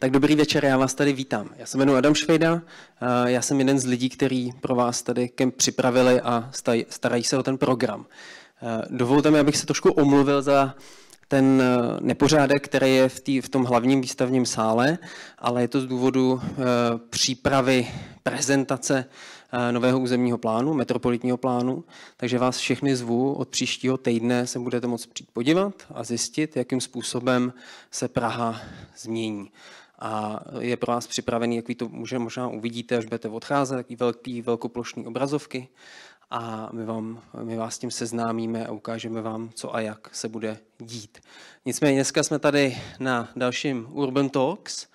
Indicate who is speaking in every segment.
Speaker 1: Tak dobrý večer, já vás tady vítám. Já se jmenuji Adam Švejda, já jsem jeden z lidí, který pro vás tady kemp připravili a starají se o ten program. Dovolte mi, abych se trošku omluvil za ten e, nepořádek, který je v, tý, v tom hlavním výstavním sále, ale je to z důvodu e, přípravy prezentace e, nového územního plánu, metropolitního plánu, takže vás všechny zvu, od příštího týdne se budete moct přijít podívat a zjistit, jakým způsobem se Praha změní a je pro vás připravený, jak vy to může, možná uvidíte, až budete odcházet, takový velký, velkoplošní obrazovky a my, vám, my vás s tím seznámíme a ukážeme vám, co a jak se bude dít. Nicméně dneska jsme tady na dalším Urban Talks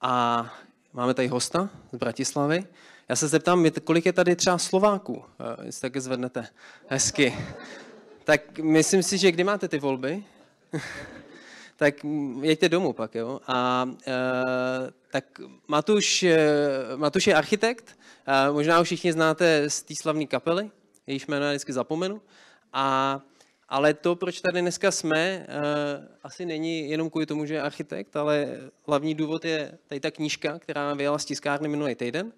Speaker 1: a máme tady hosta z Bratislavy. Já se zeptám, kolik je tady třeba Slováků, eh, jestli také zvednete. Hezky. Tak myslím si, že kdy máte ty volby? tak mm, jeďte domů pak, jo. A e, tak Matuš, e, Matuš je architekt, e, možná už všichni znáte z té slavné kapely, jejíž jméno vždycky zapomenu. A, ale to, proč tady dneska jsme, e, asi není jenom kvůli tomu, že je architekt, ale hlavní důvod je tady ta knížka, která vyjela z tiskárny minulý týden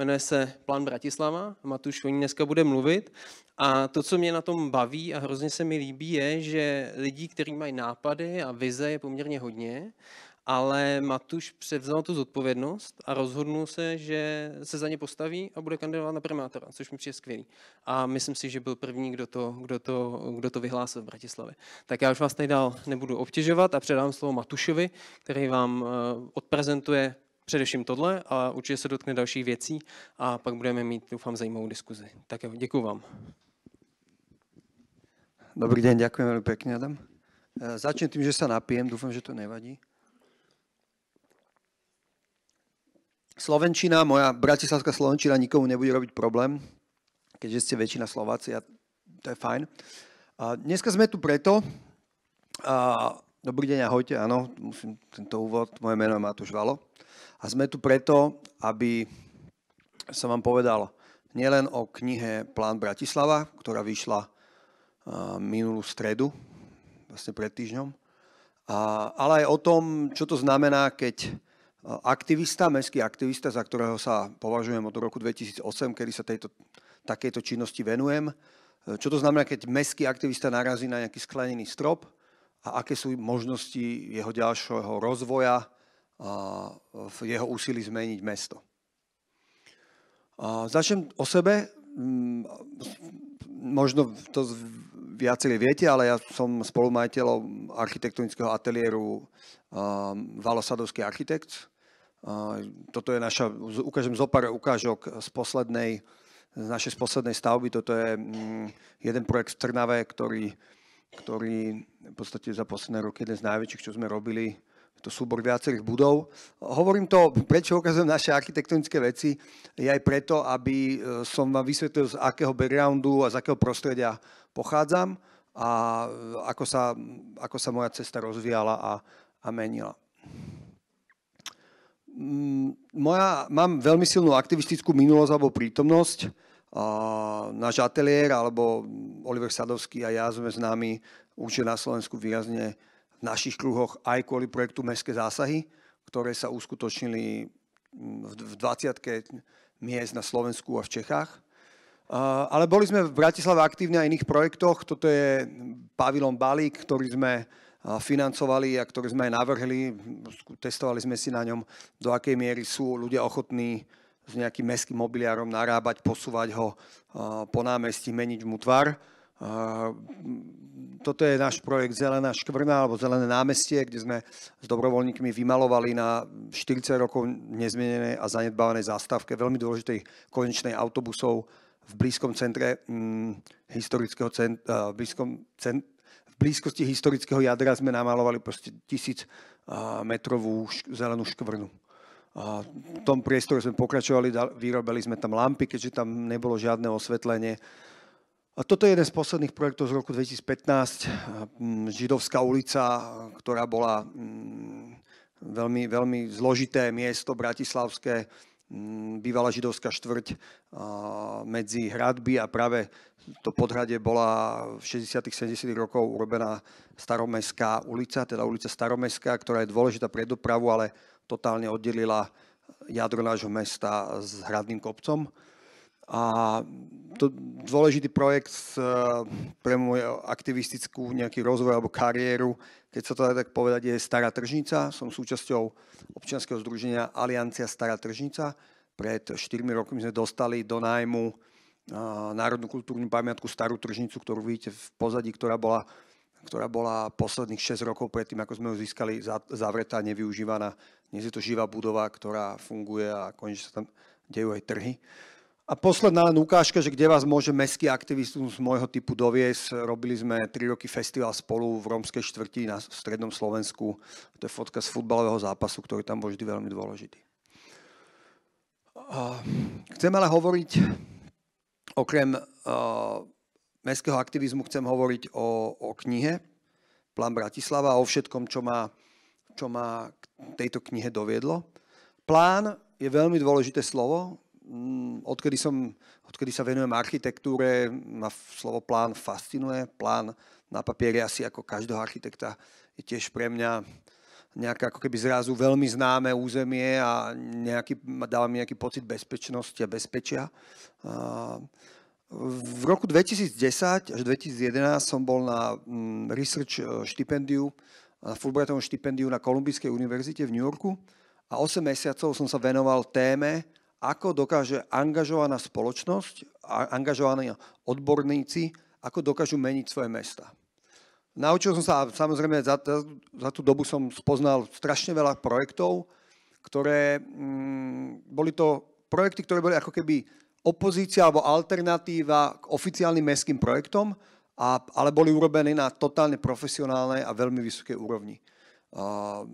Speaker 1: jmenuje se Plán Bratislava. Matuš o ní dneska bude mluvit a to, co mě na tom baví a hrozně se mi líbí, je, že lidí, kteří mají nápady a vize, je poměrně hodně, ale Matuš převzal tu zodpovědnost a rozhodnul se, že se za ně postaví a bude kandidovat na primátora, což mi přijde skvělý. A myslím si, že byl první, kdo to, kdo to, kdo to vyhlásil v Bratislavě. Tak já už vás tady dál nebudu obtěžovat a předám slovo Matušovi, který vám eh, odprezentuje především tohle, a určitě se dotkne dalších věcí a pak budeme mít, doufám, zajímavou diskuzi. Tak jo, děkuji vám.
Speaker 2: Dobrý deň, ďakujem veľmi pekne, Adam. E, začnem tým, že sa napijem, dúfam, že to nevadí. Slovenčina, moja bratislavská Slovenčina nikomu nebude robiť problém, keďže ste väčšina Slováci a to je fajn. A dneska sme tu preto, a, dobrý deň, ahojte, áno, musím tento úvod, moje meno je Matúš Valo. A sme tu preto, aby som vám povedal nielen o knihe Plán Bratislava, ktorá vyšla minulú stredu, vlastne pred týždňom. ale aj o tom, čo to znamená, keď aktivista, mestský aktivista, za ktorého sa považujem od roku 2008, kedy sa tejto, takejto činnosti venujem, e, čo to znamená, keď mestský aktivista narazí na nejaký sklenený strop a aké sú možnosti jeho ďalšieho rozvoja a v jeho úsilí zmeniť mesto. A začnem o sebe. Mm, možno to viacerí viete, ale ja som spolumajiteľom architektonického ateliéru um, Valosadovský architekt. Uh, toto je naša, ukážem zo pár ukážok z poslednej, z našej poslednej stavby. Toto je um, jeden projekt v Trnave, ktorý, ktorý v podstate za posledné roky jeden z najväčších, čo sme robili je to súbor viacerých budov. Hovorím to, prečo ukazujem naše architektonické veci, je aj preto, aby e, som vám vysvetlil, z akého backgroundu a z akého prostredia pochádzam a e, ako sa, ako sa moja cesta rozvíjala a, a menila. Mm, moja, mám veľmi silnú aktivistickú minulosť alebo prítomnosť. náš ateliér alebo Oliver Sadovský a ja sme známi určite na Slovensku výrazne v našich kruhoch aj kvôli projektu Mestské zásahy, ktoré sa uskutočnili v 20 miest na Slovensku a v Čechách. Ale boli sme v Bratislave aktívne aj iných projektoch. Toto je pavilon Balík, ktorý sme financovali a ktorý sme aj navrhli. Testovali sme si na ňom, do akej miery sú ľudia ochotní s nejakým mestským mobiliárom narábať, posúvať ho po námestí, meniť mu tvar. Mm, toto je náš projekt Zelená škvrna alebo Zelené námestie, kde sme s dobrovoľníkmi vymalovali na 40 rokov nezmenené a zanedbávané zástavke veľmi dôležitej konečnej autobusov v blízkom centre hm, historického centra. v, blízkom cent, v blízkosti historického jadra sme namalovali proste tisíc metrovú zelenú škvrnu. A v tom priestore sme pokračovali, vyrobili sme tam lampy, keďže tam nebolo žiadne osvetlenie. A toto je jeden z posledných projektov z roku 2015, Židovská ulica, ktorá bola veľmi, veľmi zložité miesto bratislavské, bývalá židovská štvrť medzi hradby a práve to podhrade bola v 60 70 rokov urobená staromestská ulica, teda ulica staromestská, ktorá je dôležitá pre dopravu, ale totálne oddelila jadro nášho mesta s hradným kopcom. A to dôležitý projekt e, pre môj aktivistickú nejaký rozvoj alebo kariéru, keď sa to dá tak povedať, je Stará tržnica. Som súčasťou občianského združenia Aliancia Stará tržnica. Pred 4 rokmi sme dostali do nájmu e, Národnú kultúrnu pamiatku Starú tržnicu, ktorú vidíte v pozadí, ktorá bola, ktorá bola posledných 6 rokov predtým, ako sme ju získali, zavretá, nevyužívaná. Dnes je to živá budova, ktorá funguje a konečne sa tam dejú aj trhy. A posledná len ukážka, že kde vás môže mestský z môjho typu doviesť. Robili sme 3 roky festival spolu v rómskej štvrti na strednom Slovensku. To je fotka z futbalového zápasu, ktorý tam bol vždy veľmi dôležitý. Chcem ale hovoriť, okrem mestského aktivizmu, chcem hovoriť o, o knihe Plán Bratislava a o všetkom, čo ma, čo ma k tejto knihe doviedlo. Plán je veľmi dôležité slovo, Mm, odkedy, som, odkedy sa venujem architektúre, ma slovo plán fascinuje. Plán na papieri asi ako každého architekta je tiež pre mňa nejaké ako keby zrazu veľmi známe územie a nejaký, dáva mi nejaký pocit bezpečnosti a bezpečia. V roku 2010 až 2011 som bol na mm, research e, štipendiu, na Fulbrightovom štipendiu na Kolumbijskej univerzite v New Yorku a 8 mesiacov som sa venoval téme, ako dokáže angažovaná spoločnosť, angažovaní odborníci, ako dokážu meniť svoje mesta. Naučil som sa, a samozrejme za, za, za tú dobu som spoznal strašne veľa projektov, ktoré mm, boli to projekty, ktoré boli ako keby opozícia alebo alternatíva k oficiálnym mestským projektom, a, ale boli urobené na totálne profesionálnej a veľmi vysokej úrovni. Ehm,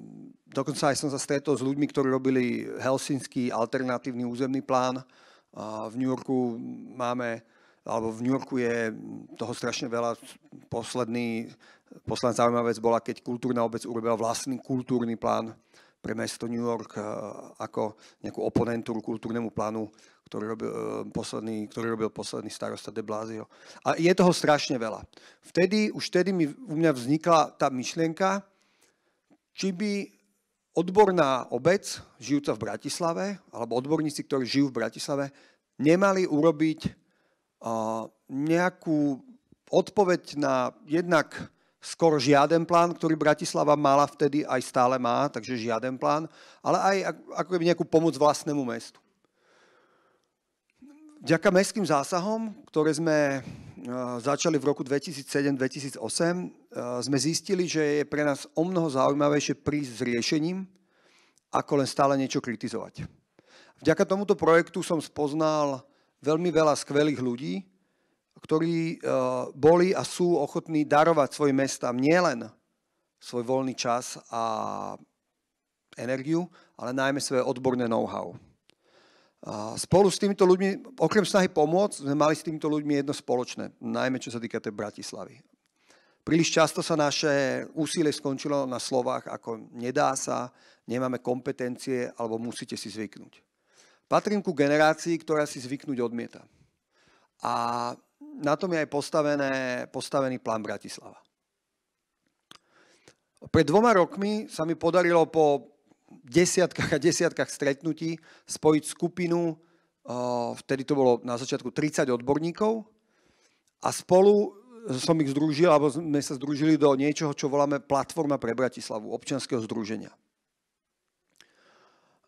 Speaker 2: dokonca aj som sa stretol s ľuďmi, ktorí robili Helsinský alternatívny územný plán. v New Yorku máme, alebo v New Yorku je toho strašne veľa. Posledný, posledná zaujímavá vec bola, keď kultúrna obec urobila vlastný kultúrny plán pre mesto New York e, ako nejakú oponentúru kultúrnemu plánu, ktorý robil, e, posledný, ktorý robil posledný starosta de Blasio. A je toho strašne veľa. Vtedy, už vtedy mi, u mňa vznikla tá myšlienka, či by odborná obec, žijúca v Bratislave, alebo odborníci, ktorí žijú v Bratislave, nemali urobiť nejakú odpoveď na jednak skoro žiaden plán, ktorý Bratislava mala vtedy aj stále má, takže žiaden plán, ale aj ako keby nejakú pomoc vlastnému mestu. Ďaká mestským zásahom, ktoré sme Eh, začali v roku 2007-2008, eh, sme zistili, že je pre nás o mnoho zaujímavejšie prísť s riešením, ako len stále niečo kritizovať. Vďaka tomuto projektu som spoznal veľmi veľa skvelých ľudí, ktorí eh, boli a sú ochotní darovať svojim mestám nielen svoj voľný čas a energiu, ale najmä svoje odborné know-how spolu s týmito ľuďmi, okrem snahy pomôcť, sme mali s týmito ľuďmi jedno spoločné, najmä čo sa týka tej Bratislavy. Príliš často sa naše úsilie skončilo na slovách ako nedá sa, nemáme kompetencie alebo musíte si zvyknúť. Patrím ku generácii, ktorá si zvyknúť odmieta. A na tom je aj postavené, postavený plán Bratislava. Pred dvoma rokmi sa mi podarilo po desiatkách a desiatkách stretnutí spojiť skupinu, eh, vtedy to bolo na začiatku 30 odborníkov a spolu eh, som ich združil, alebo sme sa združili do niečoho, čo voláme Platforma pre Bratislavu, občianského združenia.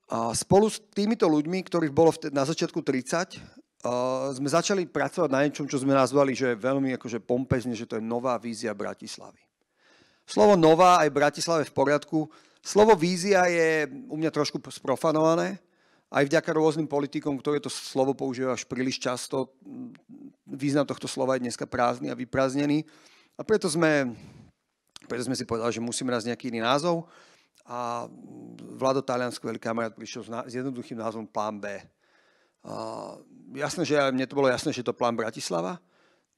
Speaker 2: A spolu s týmito ľuďmi, ktorých bolo na začiatku 30, eh, sme začali pracovať na niečom, čo sme nazvali, že je veľmi akože pompezne, že to je nová vízia Bratislavy. Slovo nová aj Bratislave v poriadku, Slovo vízia je u mňa trošku sprofanované, aj vďaka rôznym politikom, ktoré to slovo používajú až príliš často. Význam tohto slova je dneska prázdny a vyprázdnený. A preto sme, preto sme si povedali, že musíme raz nejaký iný názov. A Vlado Taliansko, veľký kamarát, prišiel s jednoduchým názvom Plán B. A jasné, že mne to bolo jasné, že to plán Bratislava,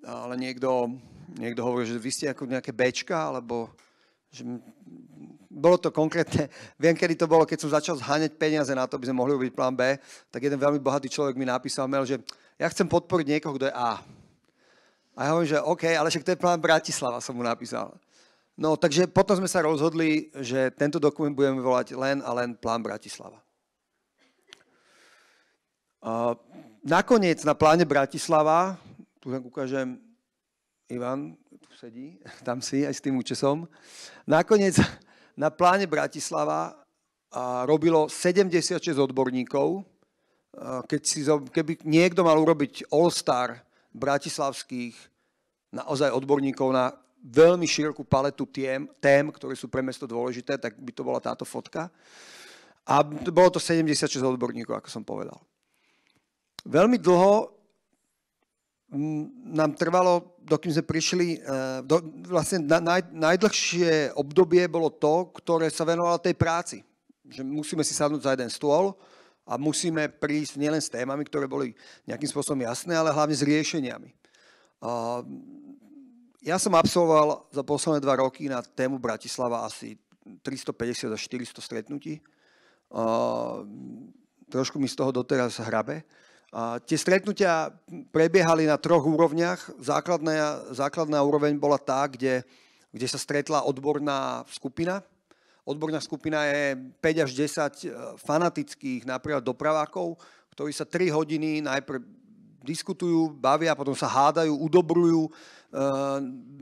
Speaker 2: ale niekto, niekto hovorí, že vy ste ako nejaké Bčka, alebo že bolo to konkrétne, viem, kedy to bolo, keď som začal zháňať peniaze na to, aby sme mohli urobiť plán B, tak jeden veľmi bohatý človek mi napísal mail, že ja chcem podporiť niekoho, kto je A. A ja hovorím, že OK, ale však to je plán Bratislava, som mu napísal. No, takže potom sme sa rozhodli, že tento dokument budeme volať len a len plán Bratislava. A nakoniec na pláne Bratislava, tu vám ukážem, Ivan, tu sedí, tam si aj s tým účesom. Nakoniec na pláne Bratislava robilo 76 odborníkov. Keď si, keby niekto mal urobiť All-Star bratislavských naozaj odborníkov na veľmi širokú paletu tém, tém, ktoré sú pre mesto dôležité, tak by to bola táto fotka. A bolo to 76 odborníkov, ako som povedal. Veľmi dlho Mm, nám trvalo, dokým sme prišli, eh, do, vlastne na, naj, najdlhšie obdobie bolo to, ktoré sa venovalo tej práci. Že musíme si sadnúť za jeden stôl a musíme prísť nielen s témami, ktoré boli nejakým spôsobom jasné, ale hlavne s riešeniami. A ja som absolvoval za posledné dva roky na tému Bratislava asi 350 až 400 stretnutí. A trošku mi z toho doteraz hrabe. A tie stretnutia prebiehali na troch úrovniach. Základná, základná úroveň bola tá, kde, kde sa stretla odborná skupina. Odborná skupina je 5 až 10 eh, fanatických napríklad dopravákov, ktorí sa 3 hodiny najprv diskutujú, bavia, potom sa hádajú, udobrujú eh,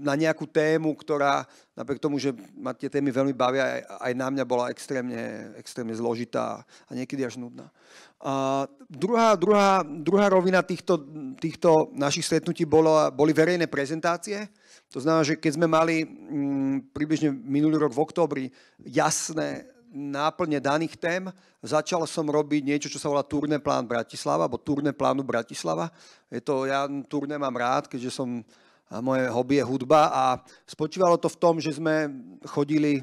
Speaker 2: na nejakú tému, ktorá napriek tomu, že ma tie témy veľmi bavia, aj na mňa bola extrémne, extrémne zložitá a niekedy až nudná. A druhá, druhá, druhá rovina týchto, týchto našich stretnutí bolo, boli verejné prezentácie. To znamená, že keď sme mali m, mm, približne minulý rok v oktobri jasné náplne daných tém začal som robiť niečo, čo sa volá turné plán Bratislava, alebo turné plánu Bratislava. Je to, ja turné mám rád, keďže som, a moje hobby je hudba a spočívalo to v tom, že sme chodili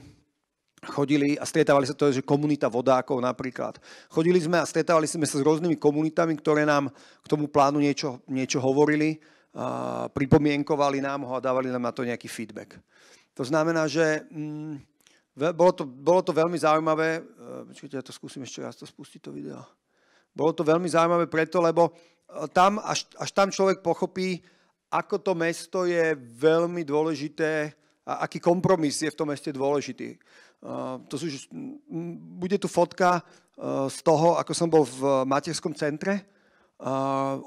Speaker 2: chodili a stretávali sa to, že komunita vodákov napríklad. Chodili sme a stretávali sme sa s rôznymi komunitami, ktoré nám k tomu plánu niečo, niečo hovorili, a pripomienkovali nám ho a dávali nám na to nejaký feedback. To znamená, že mm, bolo to, bolo to veľmi zaujímavé. E, počkajte, ja to skúsim ešte raz to spustiť, to video. Bolo to veľmi zaujímavé preto, lebo e, tam, až, až tam človek pochopí, ako to mesto je veľmi dôležité a aký kompromis je v tom meste dôležitý. E, to sú, bude tu fotka z toho, ako som bol v materskom centre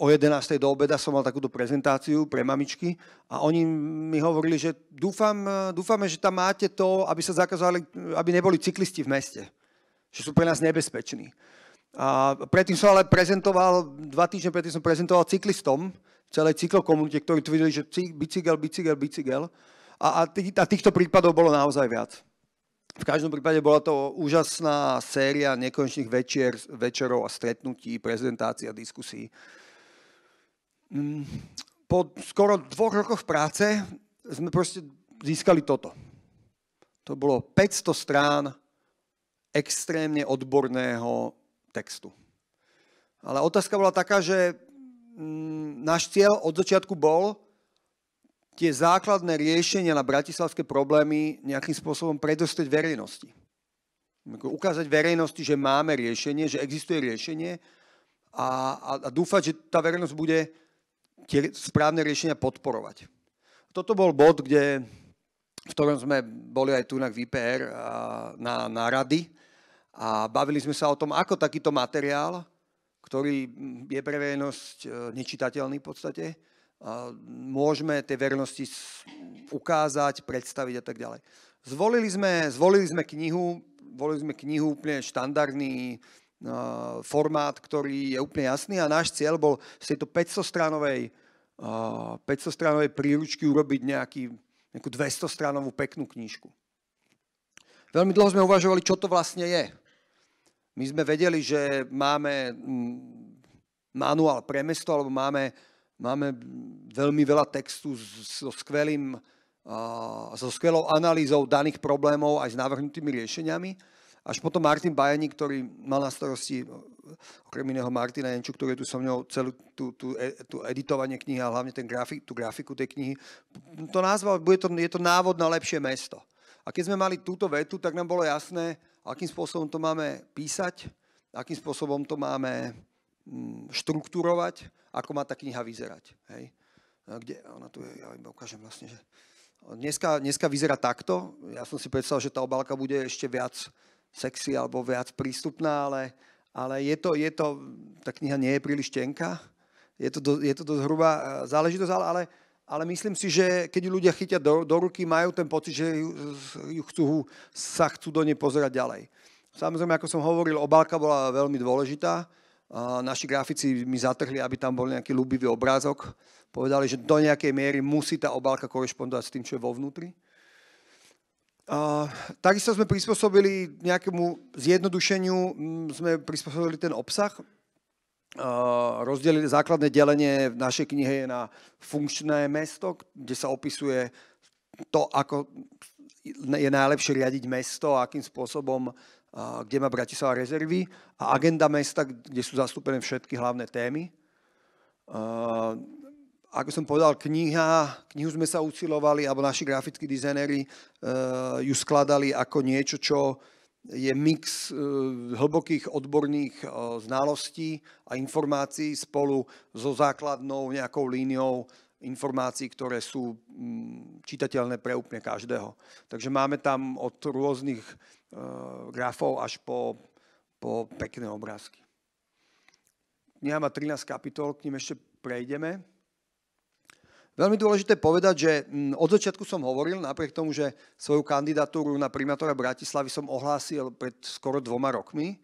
Speaker 2: o 11. do obeda som mal takúto prezentáciu pre mamičky a oni mi hovorili, že dúfam, dúfame, že tam máte to, aby sa zakázali, aby neboli cyklisti v meste. Že sú pre nás nebezpeční. A predtým som ale prezentoval, dva týždne predtým som prezentoval cyklistom v celej cyklokomunite, ktorí tvrdili, že bicykel, bicykel, bicykel. A, a, tých, a týchto prípadov bolo naozaj viac. V každom prípade bola to úžasná séria nekonečných večier, večerov a stretnutí, prezentácií a diskusí. Mm, po skoro dvoch rokoch práce sme proste získali toto. To bolo 500 strán extrémne odborného textu. Ale otázka bola taká, že mm, náš cieľ od začiatku bol, tie základné riešenia na bratislavské problémy nejakým spôsobom predostať verejnosti. Ukázať verejnosti, že máme riešenie, že existuje riešenie a, a, a dúfať, že tá verejnosť bude tie správne riešenia podporovať. Toto bol bod, kde, v ktorom sme boli aj tu na VPR na, na rady a bavili sme sa o tom, ako takýto materiál, ktorý je pre verejnosť e, nečitateľný v podstate, môžeme tie vernosti ukázať, predstaviť a tak ďalej. Zvolili sme, zvolili sme knihu, volili sme knihu úplne štandardný uh, formát, ktorý je úplne jasný a náš cieľ bol z tejto 500-stranovej uh, 500 príručky urobiť nejaký, nejakú 200-stranovú peknú knižku. Veľmi dlho sme uvažovali, čo to vlastne je. My sme vedeli, že máme manuál pre mesto, alebo máme Máme veľmi veľa textu so, skvelým, so skvelou analýzou daných problémov aj s navrhnutými riešeniami. Až potom Martin Bajani, ktorý mal na starosti okrem iného Martina Jenču, ktorý je tu so mnou celú tú, tú, e, tú editovanie knihy a hlavne ten grafik, tú grafiku tej knihy, to nazval, bude to, je to návod na lepšie mesto. A keď sme mali túto vetu, tak nám bolo jasné, akým spôsobom to máme písať, akým spôsobom to máme Mm, štruktúrovať, ako má tá kniha vyzerať. Hej? kde ona tu je, ja iba ukážem vlastne, že dneska, dneska vyzerá takto. Ja som si predstavil, že tá obálka bude ešte viac sexy alebo viac prístupná, ale, ale je to, je to, tá kniha nie je príliš tenká. Je to, do, je to dosť hrubá e, záležitosť, ale, ale, ale myslím si, že keď ľudia chytia do, do ruky, majú ten pocit, že ju, ju chcú, sa chcú do nej pozerať ďalej. Samozrejme, ako som hovoril, obálka bola veľmi dôležitá naši grafici mi zatrhli, aby tam bol nejaký ľúbivý obrázok. Povedali, že do nejakej miery musí tá obálka korešpondovať s tým, čo je vo vnútri. takisto sme prispôsobili nejakému zjednodušeniu, sme prispôsobili ten obsah. rozdelili základné delenie v našej knihe je na funkčné mesto, kde sa opisuje to, ako je najlepšie riadiť mesto, akým spôsobom kde má Bratislava rezervy a agenda mesta, kde sú zastúpené všetky hlavné témy. Ako som povedal, kniha, knihu sme sa usilovali, alebo naši grafickí dizajnéri e, ju skladali ako niečo, čo je mix e, hlbokých odborných e, znalostí a informácií spolu so základnou nejakou líniou informácií, ktoré sú mm, čitateľné pre úplne každého. Takže máme tam od rôznych Eh, grafov až po, po pekné obrázky. Kniha má 13 kapitol, k ním ešte prejdeme. Veľmi dôležité povedať, že mm, od začiatku som hovoril, napriek tomu, že svoju kandidatúru na primátora Bratislavy som ohlásil pred skoro dvoma rokmi,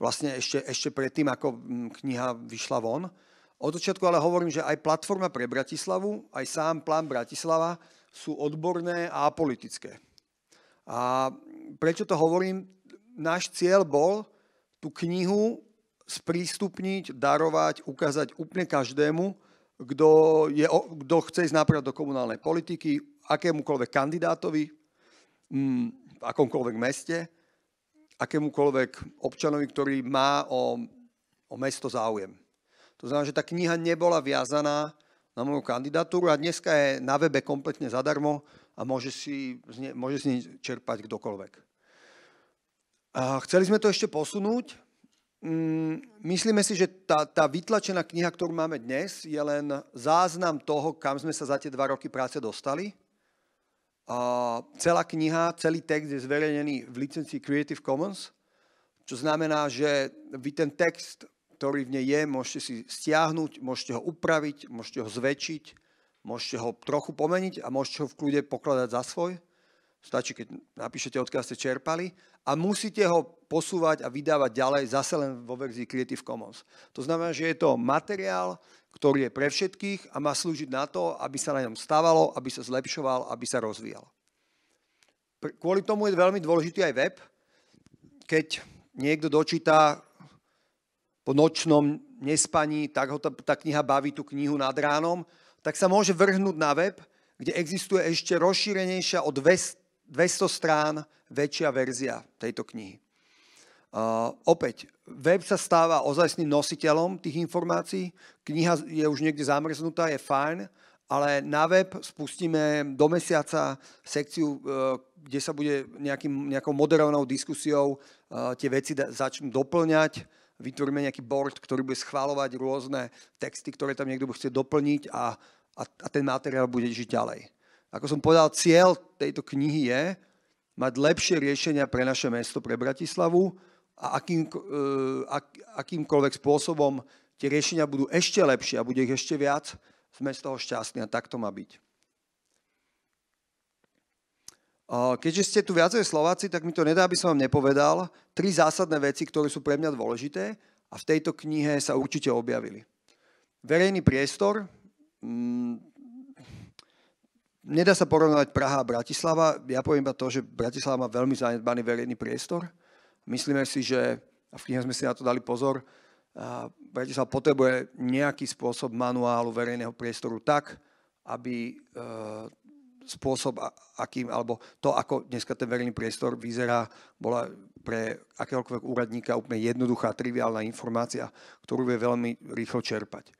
Speaker 2: vlastne ešte, ešte predtým, ako mm, kniha vyšla von. Od začiatku ale hovorím, že aj platforma pre Bratislavu, aj sám plán Bratislava sú odborné a apolitické. A prečo to hovorím? Náš cieľ bol tú knihu sprístupniť, darovať, ukázať úplne každému, kto, je, kto chce ísť napríklad do komunálnej politiky, akémukoľvek kandidátovi, mm, v akomkoľvek meste, akémukoľvek občanovi, ktorý má o, o mesto záujem. To znamená, že tá kniha nebola viazaná na moju kandidatúru a dneska je na webe kompletne zadarmo a môže si, môže si čerpať kdokoľvek. A chceli sme to ešte posunúť. Mm, myslíme si, že tá, tá vytlačená kniha, ktorú máme dnes, je len záznam toho, kam sme sa za tie dva roky práce dostali. A celá kniha, celý text je zverejnený v licencii Creative Commons, čo znamená, že vy ten text, ktorý v nej je, môžete si stiahnuť, môžete ho upraviť, môžete ho zväčšiť, Môžete ho trochu pomeniť a môžete ho v kľude pokladať za svoj. Stačí, keď napíšete, odkiaľ ste čerpali. A musíte ho posúvať a vydávať ďalej zase len vo verzii Creative Commons. To znamená, že je to materiál, ktorý je pre všetkých a má slúžiť na to, aby sa na ňom stávalo, aby sa zlepšoval, aby sa rozvíjal. Kvôli tomu je veľmi dôležitý aj web. Keď niekto dočíta po nočnom nespaní, tak ho tá, tá kniha baví tú knihu nad ránom, tak sa môže vrhnúť na web, kde existuje ešte rozšírenejšia o 200 strán väčšia verzia tejto knihy. Uh, opäť, web sa stáva ozajstným nositeľom tých informácií, kniha je už niekde zamrznutá, je fajn, ale na web spustíme do mesiaca sekciu, e, kde sa bude nejakým, nejakou moderovanou diskusiou e, tie veci začnú doplňať vytvoríme nejaký board, ktorý bude schváľovať rôzne texty, ktoré tam niekto chce doplniť a, a, a ten materiál bude žiť ďalej. Ako som povedal, cieľ tejto knihy je mať lepšie riešenia pre naše mesto, pre Bratislavu a akým, e, ak, akýmkoľvek spôsobom tie riešenia budú ešte lepšie a bude ich ešte viac, sme z toho šťastní a tak to má byť. Keďže ste tu viacej Slováci, tak mi to nedá, aby som vám nepovedal. Tri zásadné veci, ktoré sú pre mňa dôležité a v tejto knihe sa určite objavili. Verejný priestor. Mm, nedá sa porovnať Praha a Bratislava. Ja poviem iba to, že Bratislava má veľmi zanedbaný verejný priestor. Myslíme si, že, a v knihe sme si na to dali pozor, Bratislava potrebuje nejaký spôsob manuálu verejného priestoru tak, aby e, spôsob, akým, alebo to, ako dneska ten verejný priestor vyzerá, bola pre akéhokoľvek úradníka úplne jednoduchá, triviálna informácia, ktorú vie veľmi rýchlo čerpať.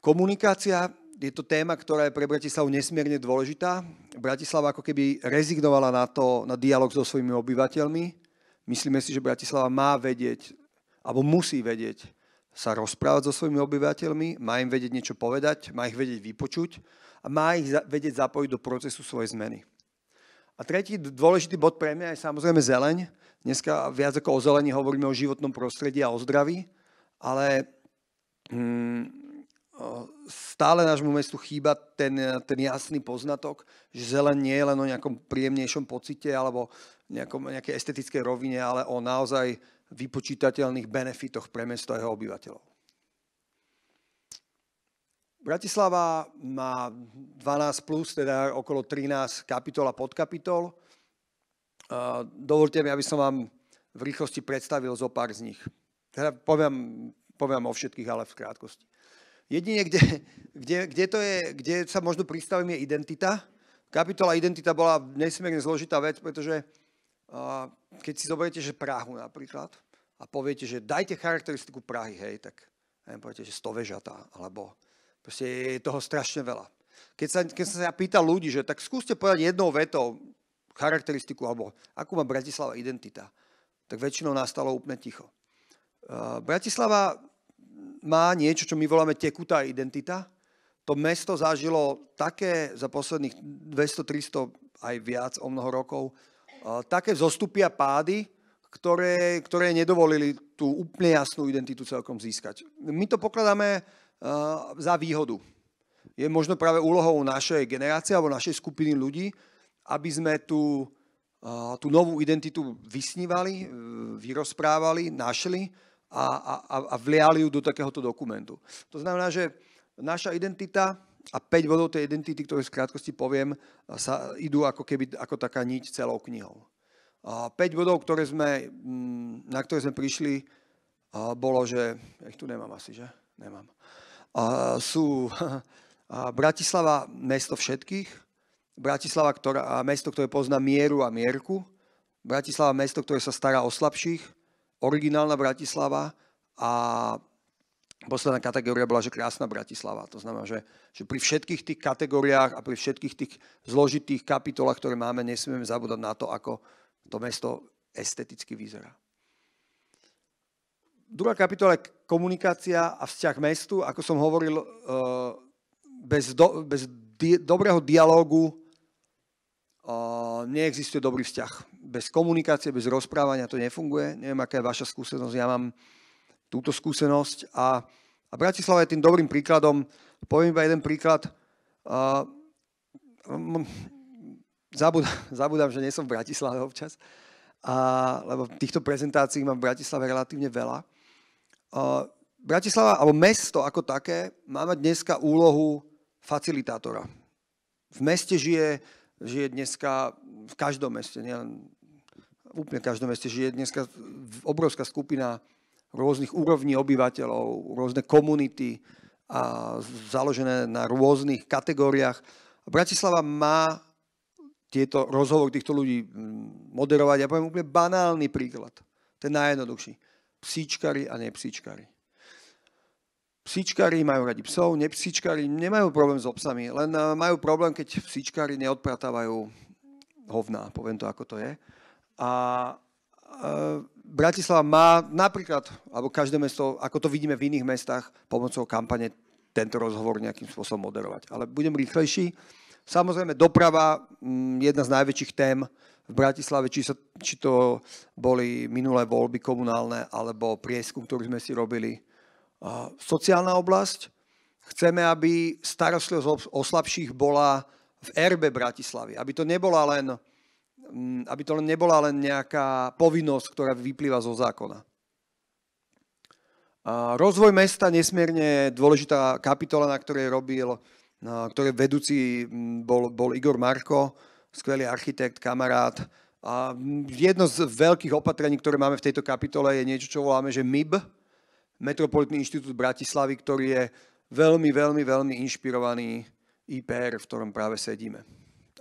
Speaker 2: Komunikácia je to téma, ktorá je pre Bratislavu nesmierne dôležitá. Bratislava ako keby rezignovala na to, na dialog so svojimi obyvateľmi. Myslíme si, že Bratislava má vedieť, alebo musí vedieť, sa rozprávať so svojimi obyvateľmi, má im vedieť niečo povedať, má ich vedieť vypočuť a má ich vedieť zapojiť do procesu svojej zmeny. A tretí dôležitý bod pre mňa je samozrejme zeleň. Dneska viac ako o zelení hovoríme o životnom prostredí a o zdraví, ale mm, stále nášmu mestu chýba ten, ten jasný poznatok, že zelen nie je len o nejakom príjemnejšom pocite alebo nejakom, nejakej estetickej rovine, ale o naozaj vypočítateľných benefitoch pre mesto a jeho obyvateľov. Bratislava má 12+, plus, teda okolo 13 kapitol a podkapitol. Dovolte mi, aby som vám v rýchlosti predstavil zo pár z nich. Teda poviem, poviem o všetkých, ale v krátkosti. Jedine, kde, kde, kde, to je, kde sa možno pristavím, je identita. Kapitola identita bola nesmierne zložitá vec, pretože keď si zoberiete, že Prahu napríklad, a poviete, že dajte charakteristiku Prahy, hej, tak neviem, poviete, že 100 vežatá, alebo proste je toho strašne veľa. Keď sa, keď sa ja pýta ľudí, že tak skúste povedať jednou vetou charakteristiku, alebo akú má Bratislava identita, tak väčšinou nastalo úplne ticho. E, Bratislava má niečo, čo my voláme tekutá identita. To mesto zažilo také za posledných 200-300 aj viac o mnoho rokov také a pády, ktoré, ktoré nedovolili tú úplne jasnú identitu celkom získať. My to pokladáme eh, za výhodu. Je možno práve úlohou našej generácie alebo našej skupiny ľudí, aby sme tú, eh, tú novú identitu vysnívali, eh, vyrozprávali, našli a, a, a vliali ju do takéhoto dokumentu. To znamená, že naša identita a 5 bodov tej identity, ktoré v krátkosti poviem, sa idú ako keby ako taká niť celou knihou. 5 bodov, ktoré sme, mm, na ktoré sme prišli, bolo, že... ich tu nemám asi, že? Nemám. A sú a Bratislava mesto všetkých, Bratislava ktorá, a mesto, ktoré pozná mieru a mierku, Bratislava mesto, ktoré sa stará o slabších, originálna Bratislava a posledná kategória bola, že krásna Bratislava. To znamená, že, že pri všetkých tých kategóriách a pri všetkých tých zložitých kapitolách, ktoré máme, nesmieme zabúdať na to, ako to mesto esteticky vyzerá. Druhá kapitola je komunikácia a vzťah mestu. Ako som hovoril, eh, bez, do, bez di, dobrého dialógu eh, neexistuje dobrý vzťah. Bez komunikácie, bez rozprávania to nefunguje. Neviem, aká je vaša skúsenosť. Ja mám túto skúsenosť. A, a Bratislava je tým dobrým príkladom. Poviem iba jeden príklad. zabudám, že nie som v Bratislave občas, a, lebo týchto prezentácií mám v Bratislave relatívne veľa. A, Bratislava, alebo mesto ako také, má mať dneska úlohu facilitátora. V meste žije, žije dneska, v každom meste, nie úplne v každom meste, žije dneska obrovská skupina rôznych úrovní obyvateľov, rôzne komunity a založené na rôznych kategóriách. Bratislava má tieto rozhovor týchto ľudí moderovať. Ja poviem úplne banálny príklad. Ten najjednoduchší. Psíčkari a nepsíčkari. Psíčkari majú radi psov, nepsíčkari nemajú problém s obsami, len e, majú problém, keď psíčkari neodpratávajú hovná, poviem to, ako to je. A e, Bratislava má napríklad, alebo každé mesto, ako to vidíme v iných mestách, pomocou kampane tento rozhovor nejakým spôsobom moderovať. Ale budem rýchlejší. Samozrejme, doprava, mm, jedna z najväčších tém v Bratislave, či, sa, či to boli minulé voľby komunálne, alebo prieskum, ktorý sme si robili. sociálna oblasť. Chceme, aby starostlivosť o slabších bola v erbe Bratislavy. Aby to nebola len Mm, aby to nebola len nejaká povinnosť, ktorá vyplýva zo zákona. Rozvoj mesta nesmierne dôležitá kapitola, na ktorej robil, na ktorej vedúci mm, bol, bol Igor Marko, skvelý architekt, kamarát. A mm, jedno z veľkých opatrení, ktoré máme v tejto kapitole, je niečo, čo voláme, že MIB, Metropolitný inštitút Bratislavy, ktorý je veľmi, veľmi, veľmi inšpirovaný IPR, v ktorom práve sedíme.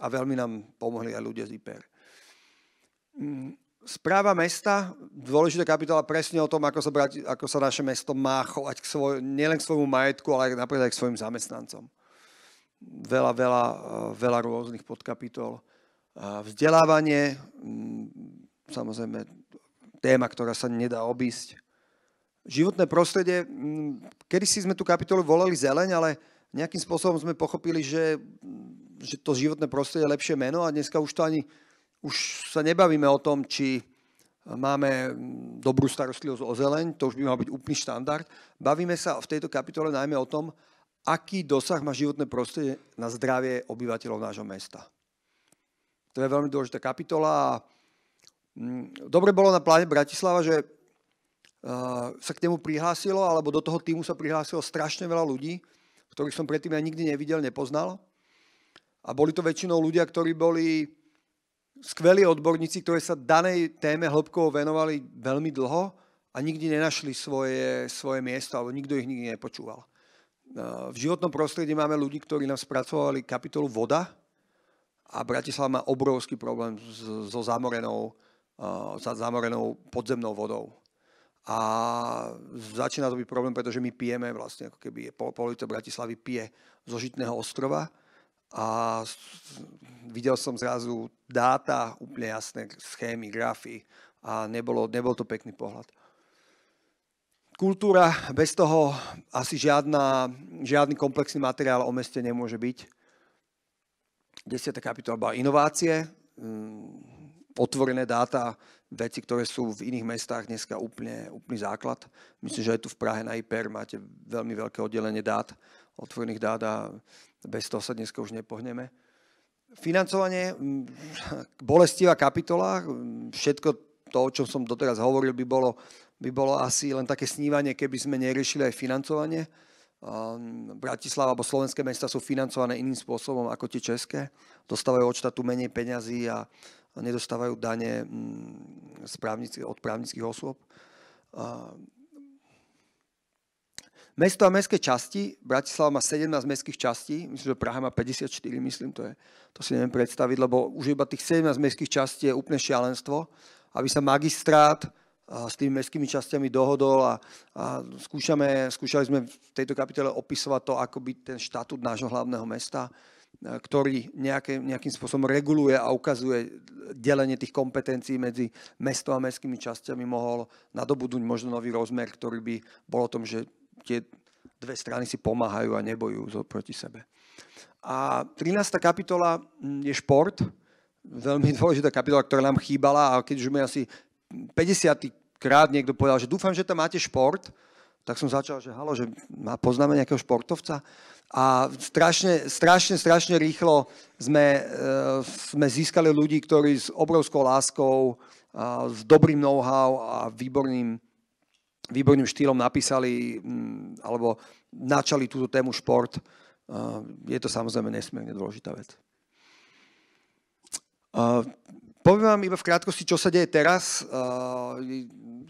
Speaker 2: A veľmi nám pomohli aj ľudia z IPR. Správa mesta, dôležitá kapitola presne o tom, ako sa, brať, ako sa naše mesto má chovať k svoj, nielen k svojmu majetku, ale napríklad aj k svojim zamestnancom. Veľa, veľa, veľa rôznych podkapitol. Vzdelávanie, mm, samozrejme téma, ktorá sa nedá obísť. Životné prostredie, mm, kedy si sme tú kapitolu volali zeleň, ale nejakým spôsobom sme pochopili, že, mm, že to životné prostredie je lepšie meno a dneska už to ani už sa nebavíme o tom, či máme dobrú starostlivosť o zeleň, to už by mal byť úplný štandard. Bavíme sa v tejto kapitole najmä o tom, aký dosah má životné prostredie na zdravie obyvateľov nášho mesta. To je veľmi dôležitá kapitola a mm, dobre bolo na pláne Bratislava, že sa k nemu prihlásilo, alebo do toho týmu sa prihlásilo strašne veľa ľudí, ktorých som predtým ja nikdy nevidel, nepoznal. A boli to väčšinou ľudia, ktorí boli skvelí odborníci, ktorí sa danej téme hĺbkovo venovali veľmi dlho a nikdy nenašli svoje, svoje miesto, alebo nikto ich nikdy nepočúval. No, v životnom prostredí máme ľudí, ktorí nám spracovali kapitolu voda a Bratislava má obrovský problém so zamorenou, so zamorenou podzemnou vodou. A začína to byť problém, pretože my pijeme, vlastne ako keby je polovica Bratislavy pije zo Žitného ostrova a videl som zrazu dáta, úplne jasné schémy, grafy a nebolo, nebol to pekný pohľad. Kultúra, bez toho asi žiadna, žiadny komplexný materiál o meste nemôže byť. 10. kapitola bola inovácie, mm, otvorené dáta, veci, ktoré sú v iných mestách dneska úplne, úplný základ. Myslím, že aj tu v Prahe na IPR máte veľmi veľké oddelenie dát, otvorených dát a bez toho sa dnes už nepohneme. Financovanie, bolestivá kapitola, všetko to, o čom som doteraz hovoril, by bolo, by bolo asi len také snívanie, keby sme neriešili aj financovanie. Bratislava alebo slovenské mesta sú financované iným spôsobom ako tie české. Dostávajú od štátu menej peňazí a nedostávajú dane od právnických osôb. Mesto a mestské časti, Bratislava má 17 mestských častí, myslím, že Praha má 54, myslím, to, je, to si neviem predstaviť, lebo už iba tých 17 mestských častí je úplne šialenstvo, aby sa magistrát s tými mestskými častiami dohodol a, a skúšame, skúšali sme v tejto kapitole opisovať to, ako by ten štatút nášho hlavného mesta, ktorý nejaký, nejakým spôsobom reguluje a ukazuje delenie tých kompetencií medzi mestom a mestskými častiami mohol nadobudnúť možno nový rozmer, ktorý by bol o tom, že tie dve strany si pomáhajú a nebojú proti sebe. A 13. kapitola mm, je šport, veľmi dôležitá kapitola, ktorá nám chýbala a keď už mi asi 50. krát niekto povedal, že dúfam, že tam máte šport, tak som začal, že halo, že má poznáme nejakého športovca. A strašne, strašne, strašne rýchlo sme, e, sme získali ľudí, ktorí s obrovskou láskou, a s dobrým know-how a výborným výborným štýlom napísali mm, alebo načali túto tému šport. Je to samozrejme nesmierne dôležitá vec. Poviem vám iba v krátkosti, čo sa deje teraz.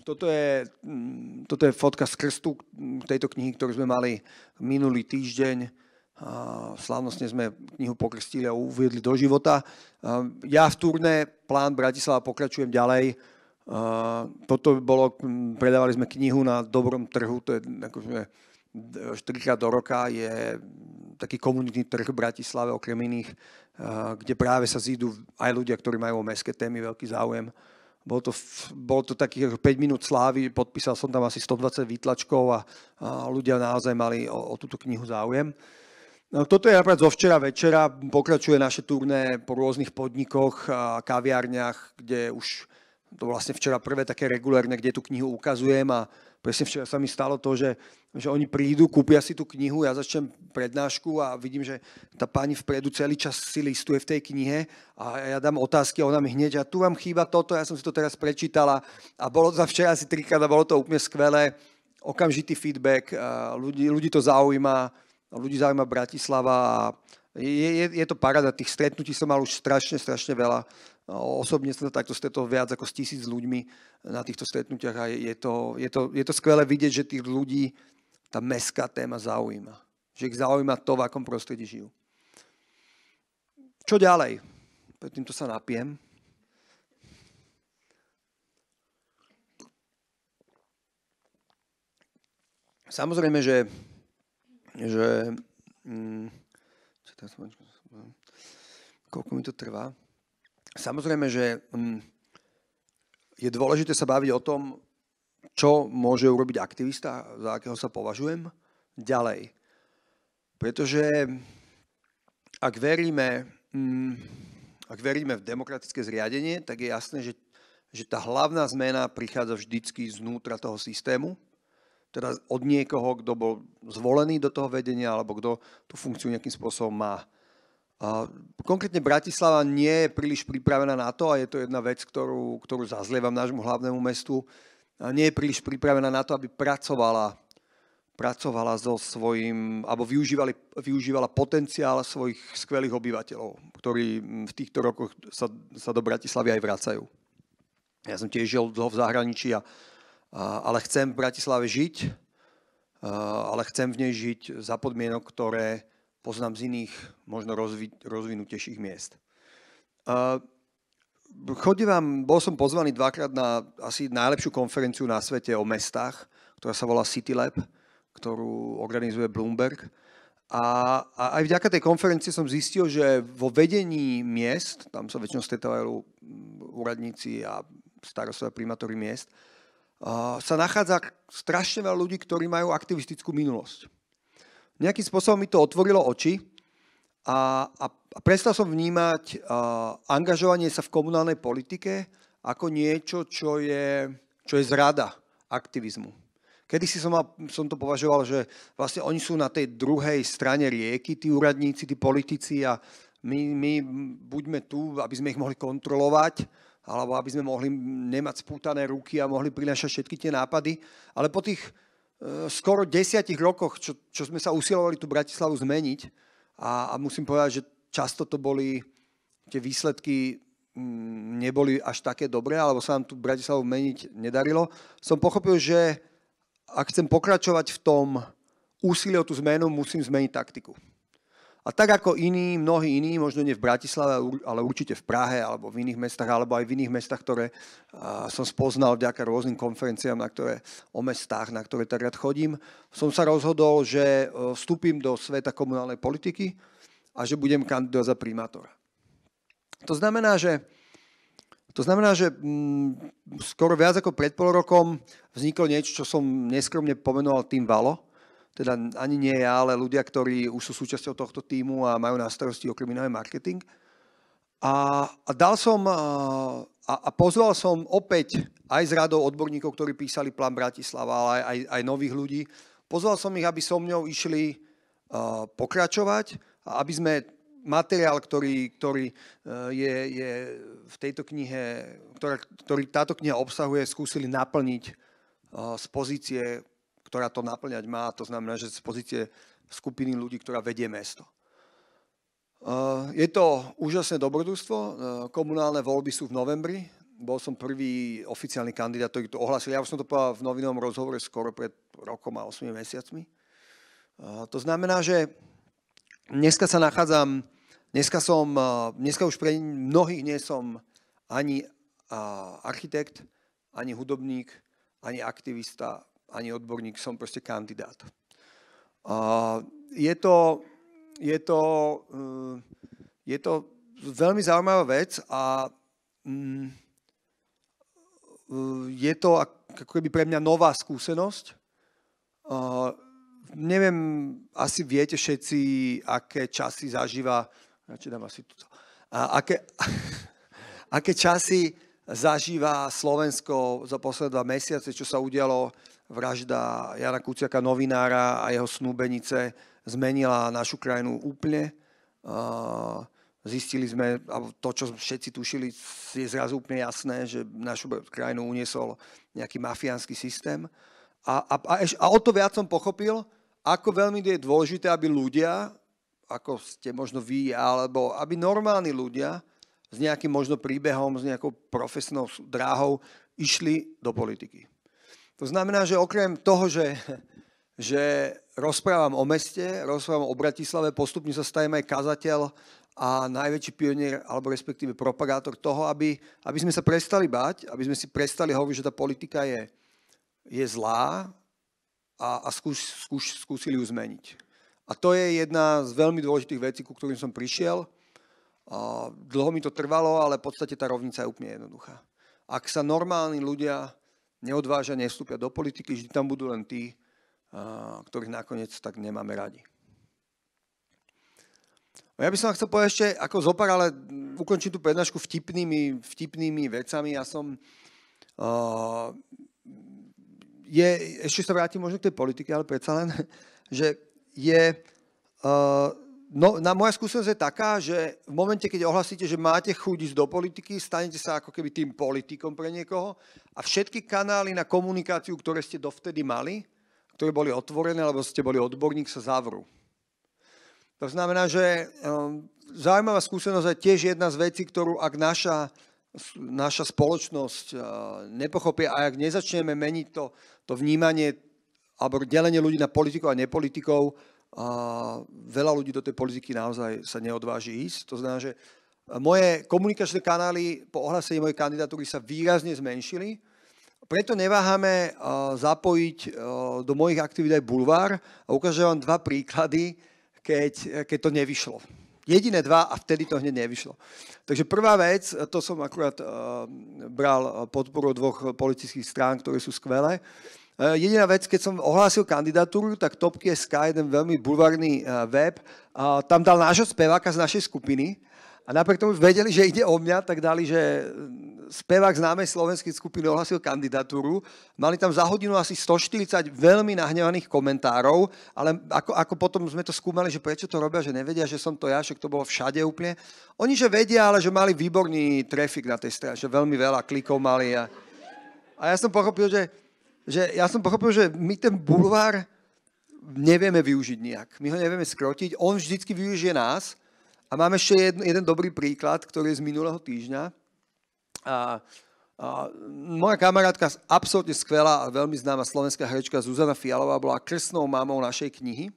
Speaker 2: Toto je, mm, toto je fotka z krstu tejto knihy, ktorú sme mali minulý týždeň. Slavnostne sme knihu pokrstili a uviedli do života. Ja v turné Plán Bratislava pokračujem ďalej toto bolo, predávali sme knihu na dobrom trhu, to je akože 4 do roka je taký komunitný trh v Bratislave, okrem iných, kde práve sa zídu aj ľudia, ktorí majú o mestské témy veľký záujem. Bolo to, bol to takých 5 minút slávy, podpísal som tam asi 120 výtlačkov a, a ľudia naozaj mali o, o túto knihu záujem. No, toto je napríklad zo včera večera, pokračuje naše turné po rôznych podnikoch a kaviarniach, kde už to vlastne včera prvé také regulérne, kde tú knihu ukazujem a presne včera sa mi stalo to, že, že oni prídu, kúpia si tú knihu, ja začnem prednášku a vidím, že tá pani vpredu celý čas si listuje v tej knihe a ja dám otázky a ona mi hneď, a tu vám chýba toto, ja som si to teraz prečítala a bolo to včera asi trikrát a bolo to úplne skvelé, okamžitý feedback, ľudí, ľudí to zaujíma, ľudí zaujíma Bratislava a je, je, je to parada, tých stretnutí som mal už strašne, strašne veľa Osobne som sa takto stretol viac ako s tisíc ľuďmi na týchto stretnutiach a je to, je to, je to skvelé vidieť, že tých ľudí tá meská téma zaujíma. Že ich zaujíma to, v akom prostredí žijú. Čo ďalej? Predtým týmto sa napiem. Samozrejme, že, že hm, koľko mi to trvá? Samozrejme, že mm, je dôležité sa baviť o tom, čo môže urobiť aktivista, za akého sa považujem, ďalej. Pretože ak veríme, mm, ak veríme v demokratické zriadenie, tak je jasné, že, že tá hlavná zmena prichádza vždycky znútra toho systému, teda od niekoho, kto bol zvolený do toho vedenia alebo kto tú funkciu nejakým spôsobom má konkrétne Bratislava nie je príliš pripravená na to, a je to jedna vec, ktorú, ktorú zazlievam nášmu hlavnému mestu, a nie je príliš pripravená na to, aby pracovala, pracovala so svojím, alebo využívala, využívala potenciál svojich skvelých obyvateľov, ktorí v týchto rokoch sa, sa do Bratislavy aj vracajú. Ja som tiež žil dlho v zahraničí, a, a, ale chcem v Bratislave žiť, a, ale chcem v nej žiť za podmienok, ktoré, poznám z iných, možno rozvi- rozvinutejších miest. Uh, chodivám, bol som pozvaný dvakrát na asi najlepšiu konferenciu na svete o mestách, ktorá sa volá City Lab, ktorú organizuje Bloomberg. A, a aj vďaka tej konferencii som zistil, že vo vedení miest, tam sa väčšinou stretávajú mm, úradníci a starostové primátory miest, uh, sa nachádza strašne veľa ľudí, ktorí majú aktivistickú minulosť nejakým spôsobom mi to otvorilo oči a, a, a prestal som vnímať a, angažovanie sa v komunálnej politike ako niečo, čo je, čo je zrada aktivizmu. Kedy si som, som to považoval, že vlastne oni sú na tej druhej strane rieky, tí úradníci, tí politici a my, my buďme tu, aby sme ich mohli kontrolovať, alebo aby sme mohli nemať spútané ruky a mohli prinášať všetky tie nápady. Ale po tých E, skoro desiatich rokoch, čo, čo sme sa usilovali tú Bratislavu zmeniť a, a musím povedať, že často to boli, tie výsledky m, mm, neboli až také dobré, alebo sa nám tu Bratislavu meniť nedarilo. Som pochopil, že ak chcem pokračovať v tom úsilí o tú zmenu, musím zmeniť taktiku. A tak ako iní, mnohí iní, možno nie v Bratislave, ale určite v Prahe alebo v iných mestách, alebo aj v iných mestách, ktoré som spoznal vďaka rôznym konferenciám, na ktoré, o mestách, na ktoré tak rád chodím, som sa rozhodol, že e, vstúpim do sveta komunálnej politiky a že budem kandidovať za primátora. To znamená, že, to znamená, že mm, skoro viac ako pred pol rokom vzniklo niečo, čo som neskromne pomenoval tým Valo, teda ani nie ja, ale ľudia, ktorí už sú súčasťou tohto týmu a majú na starosti okrem iného marketing. A, a dal som a, a pozval som opäť aj z radou odborníkov, ktorí písali plán Bratislava, ale aj, aj, aj nových ľudí. Pozval som ich, aby so mňou išli uh, pokračovať a aby sme materiál, ktorý, ktorý uh, je, je v tejto knihe, ktorá, ktorý táto kniha obsahuje, skúsili naplniť uh, z pozície ktorá to naplňať má, to znamená, že z pozície skupiny ľudí, ktorá vedie mesto. E, je to úžasné dobrodružstvo. E, komunálne voľby sú v novembri. Bol som prvý oficiálny kandidát, ktorý to ohlasil. Ja už som to povedal v novinovom rozhovore skoro pred rokom a 8 mesiacmi. E, to znamená, že dneska sa nachádzam, dneska, som, dneska už pre mnohých nie som ani architekt, ani hudobník, ani aktivista ani odborník, som proste kandidát. Uh, je to, je to, uh, je to veľmi zaujímavá vec a um, je to ako keby pre mňa nová skúsenosť. Uh, neviem, asi viete všetci, aké časy zažíva, radšej dám asi tuto, a aké, aké časy zažíva Slovensko za posledné dva mesiace, čo sa udialo vražda Jana Kuciaka, novinára a jeho snúbenice zmenila našu krajinu úplne. Zistili sme, a to, čo všetci tušili, je zrazu úplne jasné, že našu krajinu uniesol nejaký mafiánsky systém. A, a, a, a o to viac som pochopil, ako veľmi je dôležité, aby ľudia, ako ste možno vy, alebo aby normálni ľudia s nejakým možno príbehom, s nejakou profesnou dráhou išli do politiky. To znamená, že okrem toho, že, že rozprávam o meste, rozprávam o Bratislave, postupne sa stajem aj kazateľ a najväčší pionier, alebo respektíve propagátor toho, aby, aby sme sa prestali bať, aby sme si prestali hovoriť, že tá politika je, je zlá a, a skúš, skúš, skúsili ju zmeniť. A to je jedna z veľmi dôležitých vecí, ku ktorým som prišiel. A dlho mi to trvalo, ale v podstate tá rovnica je úplne jednoduchá. Ak sa normálni ľudia neodvážene vstúpia do politiky, vždy tam budú len tí, ktorých nakoniec tak nemáme radi. Ja by som vám chcel povedať ešte, ako zopar, ale ukončím tú prednášku vtipnými, vtipnými vecami. Ja som... Uh, je, ešte sa vrátim možno k tej politike, ale predsa len, že je... Uh, No, na moja skúsenosť je taká, že v momente, keď ohlasíte, že máte chuť ísť do politiky, stanete sa ako keby tým politikom pre niekoho a všetky kanály na komunikáciu, ktoré ste dovtedy mali, ktoré boli otvorené, alebo ste boli odborník, sa zavrú. To znamená, že ehm, zaujímavá skúsenosť je tiež jedna z vecí, ktorú ak naša, naša spoločnosť ehm, nepochopie a ak nezačneme meniť to, to vnímanie alebo delenie ľudí na politikov a nepolitikov, a veľa ľudí do tej politiky naozaj sa neodváži ísť. To znamená, že moje komunikačné kanály po ohlásení mojej kandidatúry sa výrazne zmenšili. Preto neváhame e, zapojiť e, do mojich aktivít aj bulvár a ukážem vám dva príklady, keď, keď to nevyšlo. Jediné dva a vtedy to hneď nevyšlo. Takže prvá vec, to som akurát uh, bral podporu dvoch politických strán, ktoré sú skvelé. E, jediná vec, keď som ohlásil kandidatúru, tak Topky SK, jeden veľmi bulvárny e, web, tam dal nášho speváka z našej skupiny a napriek tomu vedeli, že ide o mňa, tak dali, že e, spevák známej slovenskej skupiny ohlasil kandidatúru. Mali tam za hodinu asi 140 veľmi nahnevaných komentárov, ale ako, ako potom sme to skúmali, že prečo to robia, že nevedia, že som to ja, že to bolo všade úplne. Oni, že vedia, ale že mali výborný trafik na tej strane, že veľmi veľa klikov mali. A, a ja som pochopil, že že ja som pochopil, že my ten bulvár nevieme využiť nejak. My ho nevieme skrotiť. On vždycky využije nás. A máme ešte jeden, jeden dobrý príklad, ktorý je z minulého týždňa. A, a moja kamarátka, absolútne skvelá a veľmi známa slovenská herečka Zuzana Fialová bola krstnou mamou našej knihy.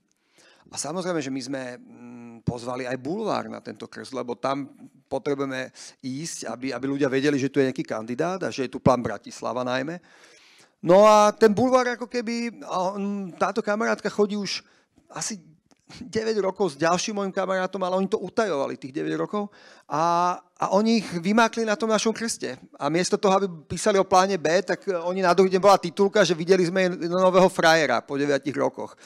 Speaker 2: A samozrejme, že my sme mm, pozvali aj bulvár na tento krst, lebo tam potrebujeme ísť, aby, aby ľudia vedeli, že tu je nejaký kandidát a že je tu plán Bratislava najmä. No a ten bulvár ako keby, táto kamarátka chodí už asi 9 rokov s ďalším mojim kamarátom, ale oni to utajovali tých 9 rokov a, a oni ich vymákli na tom našom krste. A miesto toho, aby písali o pláne B, tak oni na druhý deň bola titulka, že videli sme nového frajera po 9 rokoch.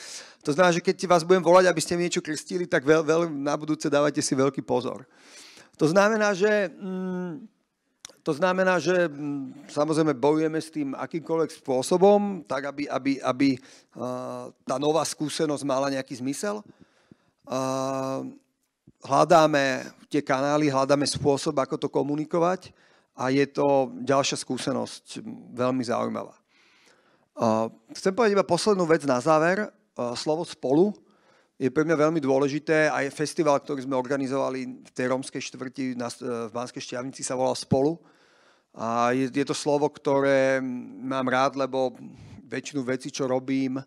Speaker 2: To znamená, že keď vás budem volať, aby ste mi niečo krstili, tak veľ, veľ, na budúce dávate si veľký pozor. To znamená, že... Mm, to znamená, že mm, samozrejme bojujeme s tým akýmkoľvek spôsobom, tak aby, aby, aby tá nová skúsenosť mala nejaký zmysel. Hľadáme tie kanály, hľadáme spôsob, ako to komunikovať a je to ďalšia skúsenosť veľmi zaujímavá. Chcem povedať iba poslednú vec na záver. Slovo spolu je pre mňa veľmi dôležité. Aj festival, ktorý sme organizovali v tej romskej štvrti e, v Banskej Šťavnici sa volal Spolu. A je, je to slovo, ktoré mám rád, lebo väčšinu veci, čo robím,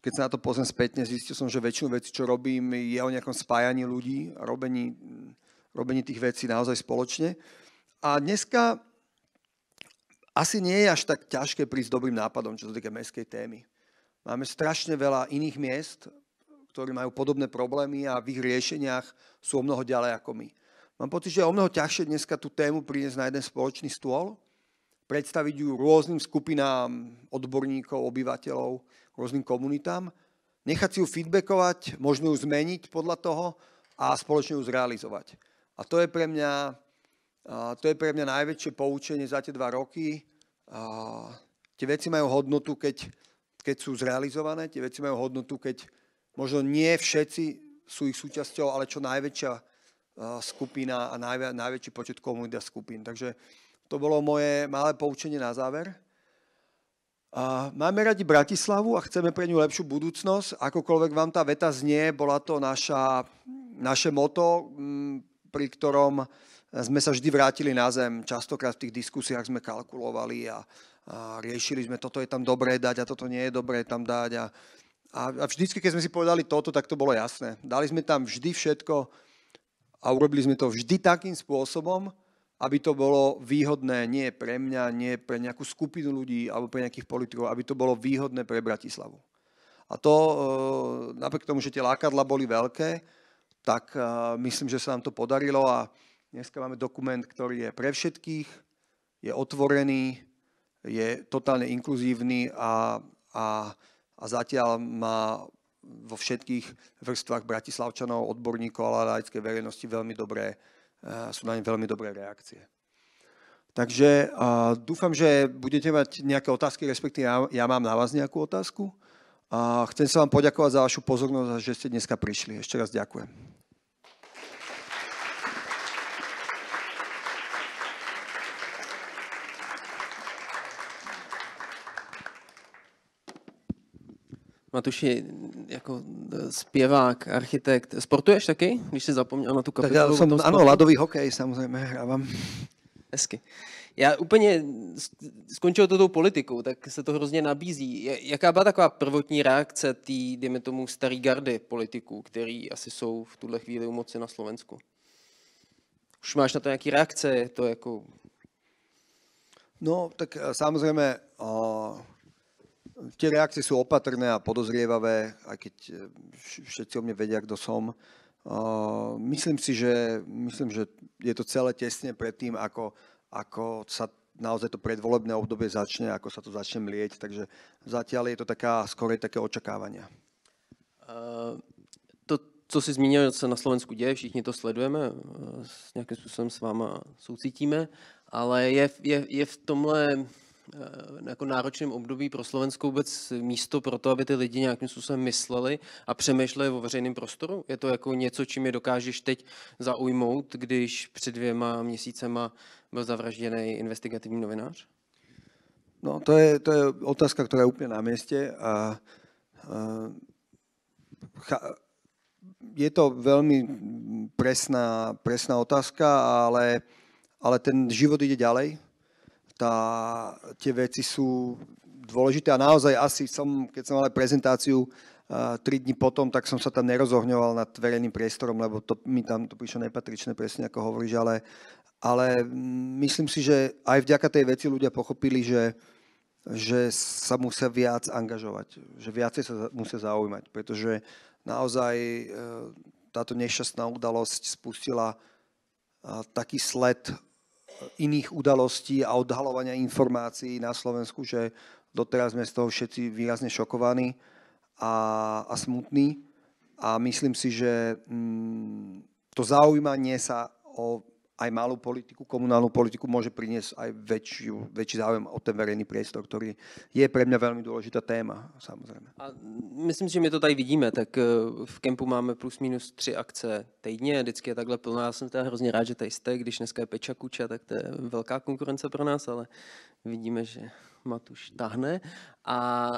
Speaker 2: keď sa na to pozriem spätne, zistil som, že väčšinu veci, čo robím, je o nejakom spájaní ľudí, robení, robení tých vecí naozaj spoločne. A dneska asi nie je až tak ťažké prísť dobrým nápadom, čo sa týka mestskej témy. Máme strašne veľa iných miest, ktorí majú podobné problémy a v ich riešeniach sú o mnoho ďalej ako my. Mám pocit, že je o mnoho ťažšie dneska tú tému priniesť na jeden spoločný stôl, predstaviť ju rôznym skupinám odborníkov, obyvateľov, rôznym komunitám, nechať si ju feedbackovať, možno ju zmeniť podľa toho a spoločne ju zrealizovať. A to je pre mňa, to je pre mňa najväčšie poučenie za tie dva roky. tie veci majú hodnotu, keď, keď sú zrealizované, tie veci majú hodnotu, keď možno nie všetci sú ich súčasťou, ale čo najväčšia Eh, skupina a najvi- najväčší počet komunita skupín. Takže to bolo moje malé poučenie na záver. A máme radi Bratislavu a chceme pre ňu lepšiu budúcnosť. Akokoľvek vám tá veta znie, bola to naša, naše moto, mm, pri ktorom sme sa vždy vrátili na zem. Častokrát v tých diskusiách sme kalkulovali a, a riešili sme, toto je tam dobré dať a toto nie je dobré tam dať. A, a vždycky, keď sme si povedali toto, tak to bolo jasné. Dali sme tam vždy všetko, a urobili sme to vždy takým spôsobom, aby to bolo výhodné nie pre mňa, nie pre nejakú skupinu ľudí alebo pre nejakých politikov, aby to bolo výhodné pre Bratislavu. A to, e, napriek tomu, že tie lákadla boli veľké, tak e, myslím, že sa nám to podarilo a dneska máme dokument, ktorý je pre všetkých, je otvorený, je totálne inkluzívny a, a, a zatiaľ má vo všetkých vrstvách bratislavčanov, odborníkov, ale laickej verejnosti veľmi dobré, eh, sú na ne veľmi dobré reakcie. Takže eh, dúfam, že budete mať nejaké otázky, respektíve ja, mám na vás nejakú otázku. A chcem sa vám poďakovať za vašu pozornosť a že ste dneska prišli. Ešte raz ďakujem.
Speaker 1: Matuši, Jako e, zpěvák, architekt. Sportuješ taky, když si zapomněl na tu kapitolu? Tak já jsem, ano, ladový hokej
Speaker 2: samozřejmě. hrávám. Hezky. Já úplně
Speaker 1: skončil to tou politikou, tak se to hrozně nabízí. Jaká byla taková prvotní reakce tý, dejme tomu, starý gardy politiků, který asi jsou v tuhle chvíli u moci na Slovensku?
Speaker 2: Už máš na to nějaký reakce? Je to jako... No, tak e, samozřejmě tie reakcie sú opatrné a podozrievavé, aj keď e, všetci o mne vedia, kto som. myslím si, že, myslím, že je to celé tesne pred tým, ako, ako sa naozaj to predvolebné obdobie začne, ako sa to začne mlieť, takže zatiaľ je to taká, skorej také očakávania. Uh, to, co si zmínil, sa na Slovensku děje, všichni to sledujeme, e,
Speaker 1: s nějakým způsobem s váma soucítíme, ale je, je, je v tomhle Eh, jako náročném období pro Slovensko vůbec místo pro to, aby ty lidi nějakým způsobem mysleli a přemýšleli o veřejném prostoru? Je to jako něco, čím je dokážeš teď zaujmout, když před dvěma měsícema byl zavražděný investigativní novinář?
Speaker 2: No, to je, to je otázka, která je úplně na městě a, a je to velmi presná, presná otázka, ale, ale ten život ide ďalej tá, tie veci sú dôležité a naozaj asi som, keď som mal prezentáciu tri dní potom, tak som sa tam nerozohňoval nad verejným priestorom, lebo to, mi tam to prišlo nepatričné, presne ako hovoríš, ale, ale myslím si, že aj vďaka tej veci ľudia pochopili, že, že sa musia viac angažovať, že viacej sa musia zaujímať, pretože naozaj e, táto nešťastná udalosť spustila taký sled iných udalostí a odhalovania informácií na Slovensku, že doteraz sme z toho všetci výrazne šokovaní a, a smutní. A myslím si, že mm, to zaujímanie sa o aj malú politiku, komunálnu politiku môže priniesť aj väčšiu, väčší záujem o ten verejný priestor, ktorý je pre mňa veľmi dôležitá téma, samozrejme.
Speaker 1: A myslím si, že my to tady vidíme, tak eh, v kempu máme plus minus tři akce týdně, vždycky je takhle plná, já jsem teda hrozně rád, že tady jste, když dneska je Peča Kuča, tak to je velká konkurence pro nás, ale vidíme, že Matuš tahne. A,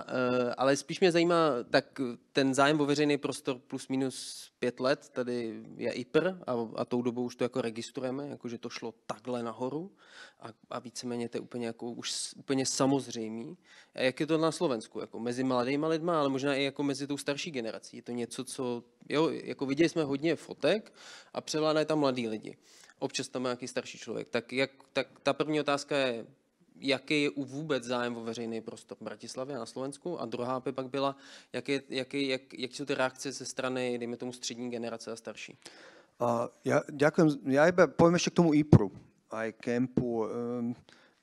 Speaker 1: eh, ale spíš mě zajímá, tak ten zájem o veřejný prostor plus minus pět let, tady je IPR a, a tou dobou už to jako registrujeme, jako že to šlo takhle nahoru a, a víceméně to je úplně, jako, už úplně samozřejmý. A jak je to na Slovensku, jako mezi mladýma lidma, ale možná i jako mezi tou starší generací. Je to něco, co, jo, jako viděli jsme hodně fotek a převládají tam mladí lidi. Občas tam je nějaký starší člověk. Tak, jak, tak ta první otázka je, jaký je vůbec zájem o veřejný prostor v Bratislavě a na Slovensku. A druhá by pak byla, jak je, jak, je, jak, jak jsou ty reakce ze strany, dejme tomu, střední generace a starší.
Speaker 2: Uh, ja, ďakujem. Ja iba poviem ešte k tomu IPRu, aj kempu. Um,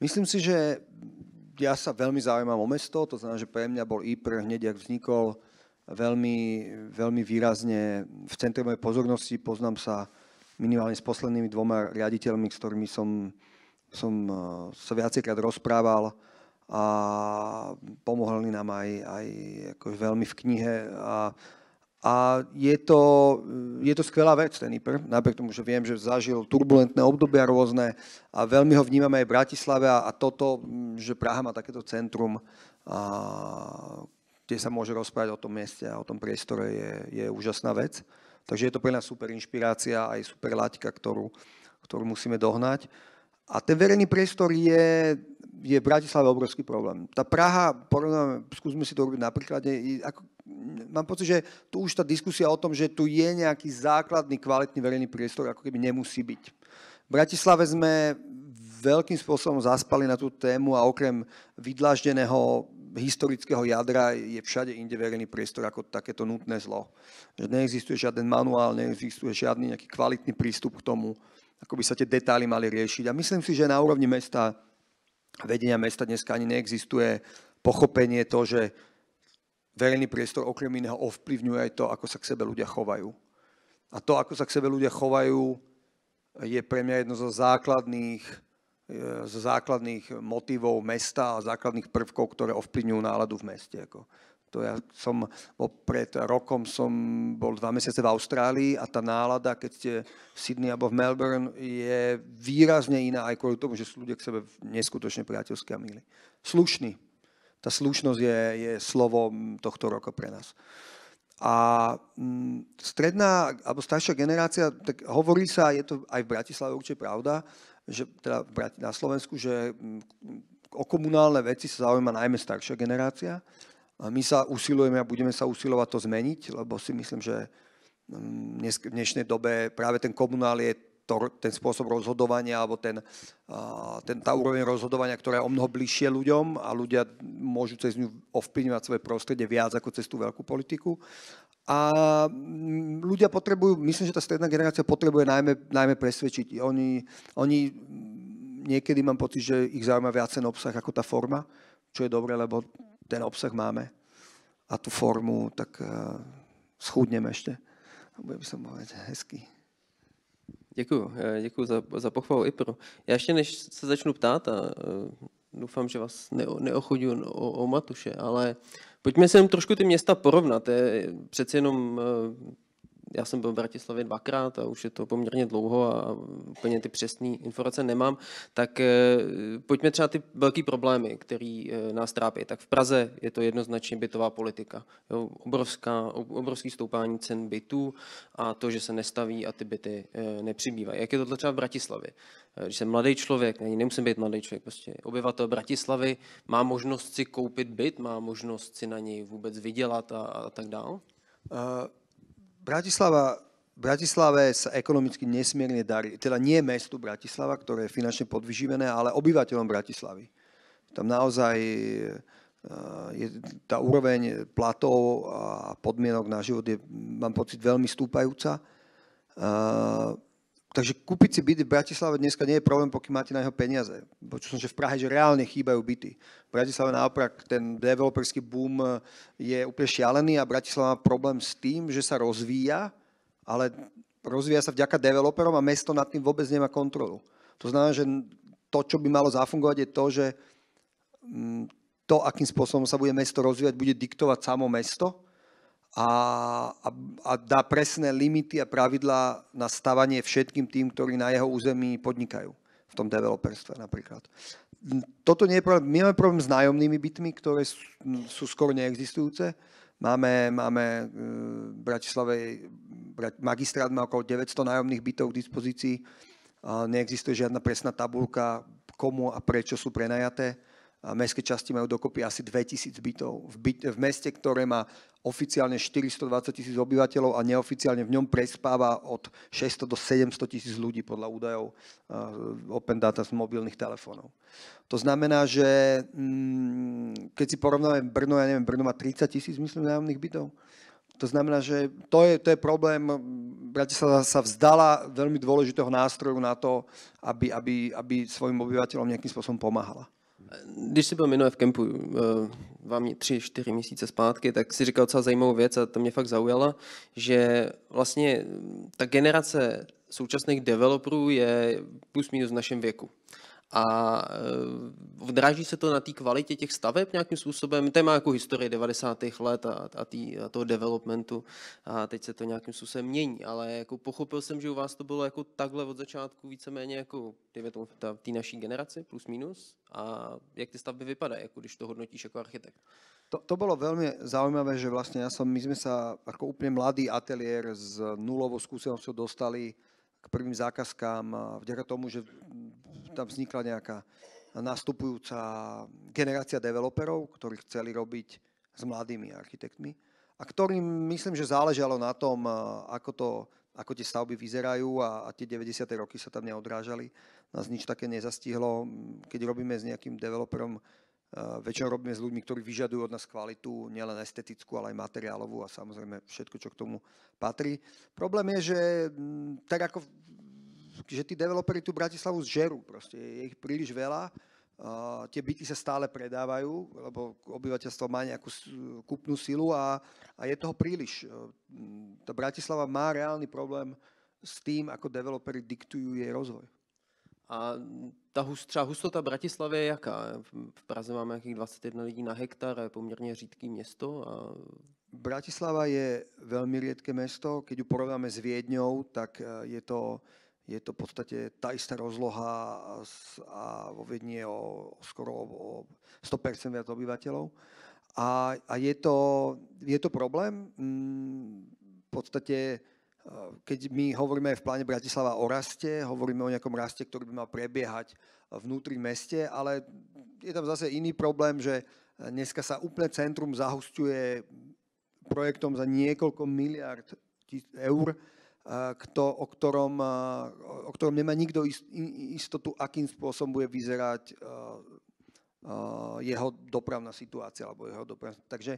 Speaker 2: myslím si, že ja sa veľmi zaujímam o mesto, to znamená, že pre mňa bol IPR hneď, ak vznikol, veľmi, veľmi výrazne v centre mojej pozornosti. Poznám sa minimálne s poslednými dvoma riaditeľmi, s ktorými som som e, sa viacejkrát rozprával a pomohli nám aj, aj ako veľmi v knihe. A, a je, to, je to skvelá vec, ten IPR, napriek tomu, že viem, že zažil turbulentné obdobia rôzne a veľmi ho vnímame aj v Bratislave a, a toto, že Praha má takéto centrum, a, kde sa môže rozprávať o tom mieste a o tom priestore, je, je úžasná vec. Takže je to pre nás super inšpirácia aj super laťka, ktorú, ktorú musíme dohnať. A ten verejný priestor je, je v Bratislave obrovský problém. Tá Praha, porovnáme, skúsme si to urobiť na príklade, ako, mám pocit, že tu už tá diskusia o tom, že tu je nejaký základný kvalitný verejný priestor, ako keby nemusí byť. V Bratislave sme veľkým spôsobom zaspali na tú tému a okrem vydlaždeného historického jadra je všade inde verejný priestor ako takéto nutné zlo. Že neexistuje žiaden manuál, neexistuje žiadny nejaký kvalitný prístup k tomu, ako by sa tie detaily mali riešiť. A myslím si, že na úrovni mesta, vedenia mesta dneska ani neexistuje pochopenie to, že verejný priestor okrem iného ovplyvňuje aj to, ako sa k sebe ľudia chovajú. A to, ako sa k sebe ľudia chovajú, je pre mňa jedno zo základných, e, zo základných motivov mesta a základných prvkov, ktoré ovplyvňujú náladu v meste. To ja som, pred teda rokom som bol dva mesiace v Austrálii a tá nálada, keď ste v Sydney alebo v Melbourne, je výrazne iná aj kvôli tomu, že sú ľudia k sebe neskutočne priateľské a milí. Slušný. Tá slušnosť je, je slovo tohto roka pre nás. A mm, stredná alebo staršia generácia, tak hovorí sa, je to aj v Bratislave určite pravda, že teda na Slovensku, že mm, o komunálne veci sa zaujíma najmä staršia generácia. My sa usilujeme a budeme sa usilovať to zmeniť, lebo si myslím, že mm, v dnešnej dobe práve ten komunál je to, ten spôsob rozhodovania alebo ten, ten, tá úroveň rozhodovania, ktorá je o mnoho bližšie ľuďom a ľudia môžu cez ňu ovplyvňovať svoje prostredie viac ako cez tú veľkú politiku. A mm, ľudia potrebujú, myslím, že tá stredná generácia potrebuje najmä, najmä presvedčiť. Oni, oni mm, niekedy mám pocit, že ich zaujíma viac ten obsah ako tá forma, čo je dobré, lebo ten obsah máme a tú formu, tak uh, eh, schudnem ešte. A budem sa povedať hezky. Děkuji,
Speaker 1: ďakujem eh, za, za pochvalu Ipro. Já ještě než se začnu ptát a eh, doufám, že vás ne, neochodím o, o Matuše, ale pojďme sa jenom trošku ty města porovnat. Je přeci jenom já jsem byl v Bratislavě dvakrát a už je to poměrně dlouho a úplně ty přesné informace nemám, tak eh, pojďme třeba ty velký problémy, který eh, nás trápí. Tak v Praze je to jednoznačně bytová politika. Jo, obrovská, obrovský stoupání cen bytů a to, že se nestaví a ty byty eh, nepřibývají. Jak je tohle třeba v Bratislavě? Když jsem mladý člověk, ani nemusím být mladý člověk, prostě obyvatel Bratislavy má možnost si koupit byt, má možnost si na něj vůbec vydělat a, a tak dále. Uh...
Speaker 2: Bratislava, Bratislave sa ekonomicky nesmierne darí, teda nie mestu Bratislava, ktoré je finančne podvyživené, ale obyvateľom Bratislavy. Tam naozaj e, je tá úroveň platov a podmienok na život je, mám pocit, veľmi stúpajúca. E, takže kúpiť si byty v Bratislave dneska nie je problém, pokým máte na jeho peniaze. Počul som, že v Prahe že reálne chýbajú byty. V Bratislave naopak ten developerský boom e, je úplne šialený a Bratislava má problém s tým, že sa rozvíja, ale rozvíja sa vďaka developerom a mesto nad tým vôbec nemá kontrolu. To znamená, že to, čo by malo zafungovať, je to, že mm, to, akým spôsobom sa bude mesto rozvíjať, bude diktovať samo mesto a, a, a dá presné limity a pravidlá na stavanie všetkým tým, ktorí na jeho území podnikajú v tom developerstve napríklad. Toto nie je problém. My máme problém s nájomnými bytmi, ktoré sú, sú skoro neexistujúce. Máme, máme e, v Bratislave, magistrát má okolo 900 nájomných bytov k dispozícii. Neexistuje žiadna presná tabulka, komu a prečo sú prenajaté mestské časti majú dokopy asi 2000 bytov. V, byt, v meste, ktoré má oficiálne 420 tisíc obyvateľov a neoficiálne v ňom prespáva od 600 do 700 tisíc ľudí podľa údajov uh, Open Data z mobilných telefónov. To znamená, že mm, keď si porovnáme Brno, ja neviem, Brno má 30 tisíc, myslím, nájomných bytov. To znamená, že to je, to je problém. Bratislava sa vzdala veľmi dôležitého nástroju na to, aby, aby, aby svojim obyvateľom nejakým spôsobom pomáhala. Když jsi
Speaker 1: byl minule v kempu, eh, dva, tři, čtyři měsíce zpátky, tak si říkal docela zajímavou věc a to mě fakt zaujala, že vlastně ta generace současných developerů je plus minus v našem věku. A odráží eh, se to na té kvalitě těch staveb nějakým způsobem? Téma jako historie 90. let a, a, tý, a toho developmentu a teď se to nějakým způsobem mění, ale jako pochopil jsem, že u vás to bylo jako takhle od začátku víceméně jako v té naší generaci plus minus a jak ty stavby vypadají, jako když to hodnotíš jako architekt?
Speaker 2: To, to bolo veľmi zaujímavé, že vlastne ja som, my sme sa ako úplne mladý ateliér s nulovou skúsenosťou dostali k prvým zákazkám vďaka tomu, že tam vznikla nejaká nastupujúca generácia developerov, ktorí chceli robiť s mladými architektmi a ktorým myslím, že záležalo na tom, e, ako, to, ako tie stavby vyzerajú a, a tie 90. roky sa tam neodrážali. Nás nič také nezastihlo. Keď robíme s nejakým developerom, e, väčšinou robíme s ľuďmi, ktorí vyžadujú od nás kvalitu, nielen estetickú, ale aj materiálovú a samozrejme všetko, čo k tomu patrí. Problém je, že tak ako že tí developeri tú Bratislavu zžerú, proste je ich príliš veľa, Uh, tie byty sa stále predávajú, lebo obyvateľstvo má nejakú kúpnu silu a, a je toho príliš. E, tá Bratislava má reálny problém s tým, ako developeri diktujú jej rozvoj. A ta hust, třeba hustota Bratislavy je jaká? V Praze máme nějakých 21 lidí na hektar, je poměrně řídký město. A... Bratislava je veľmi riedké mesto. Keď ju porovnáme s Viedňou, tak e, je to je to v podstate tá istá rozloha a vo Viedni je o, skoro o 100% viac obyvateľov. A, a je, to, je to problém. Mm, v podstate, e, keď my hovoríme v pláne Bratislava o raste, hovoríme o nejakom raste, ktorý by mal prebiehať vnútri meste, ale je tam zase iný problém, že dneska sa úplne centrum zahustuje projektom za niekoľko miliard eur kto, o, ktorom, o ktorom nemá nikto istotu, akým spôsobom bude vyzerať jeho dopravná situácia alebo jeho dopravná... Takže,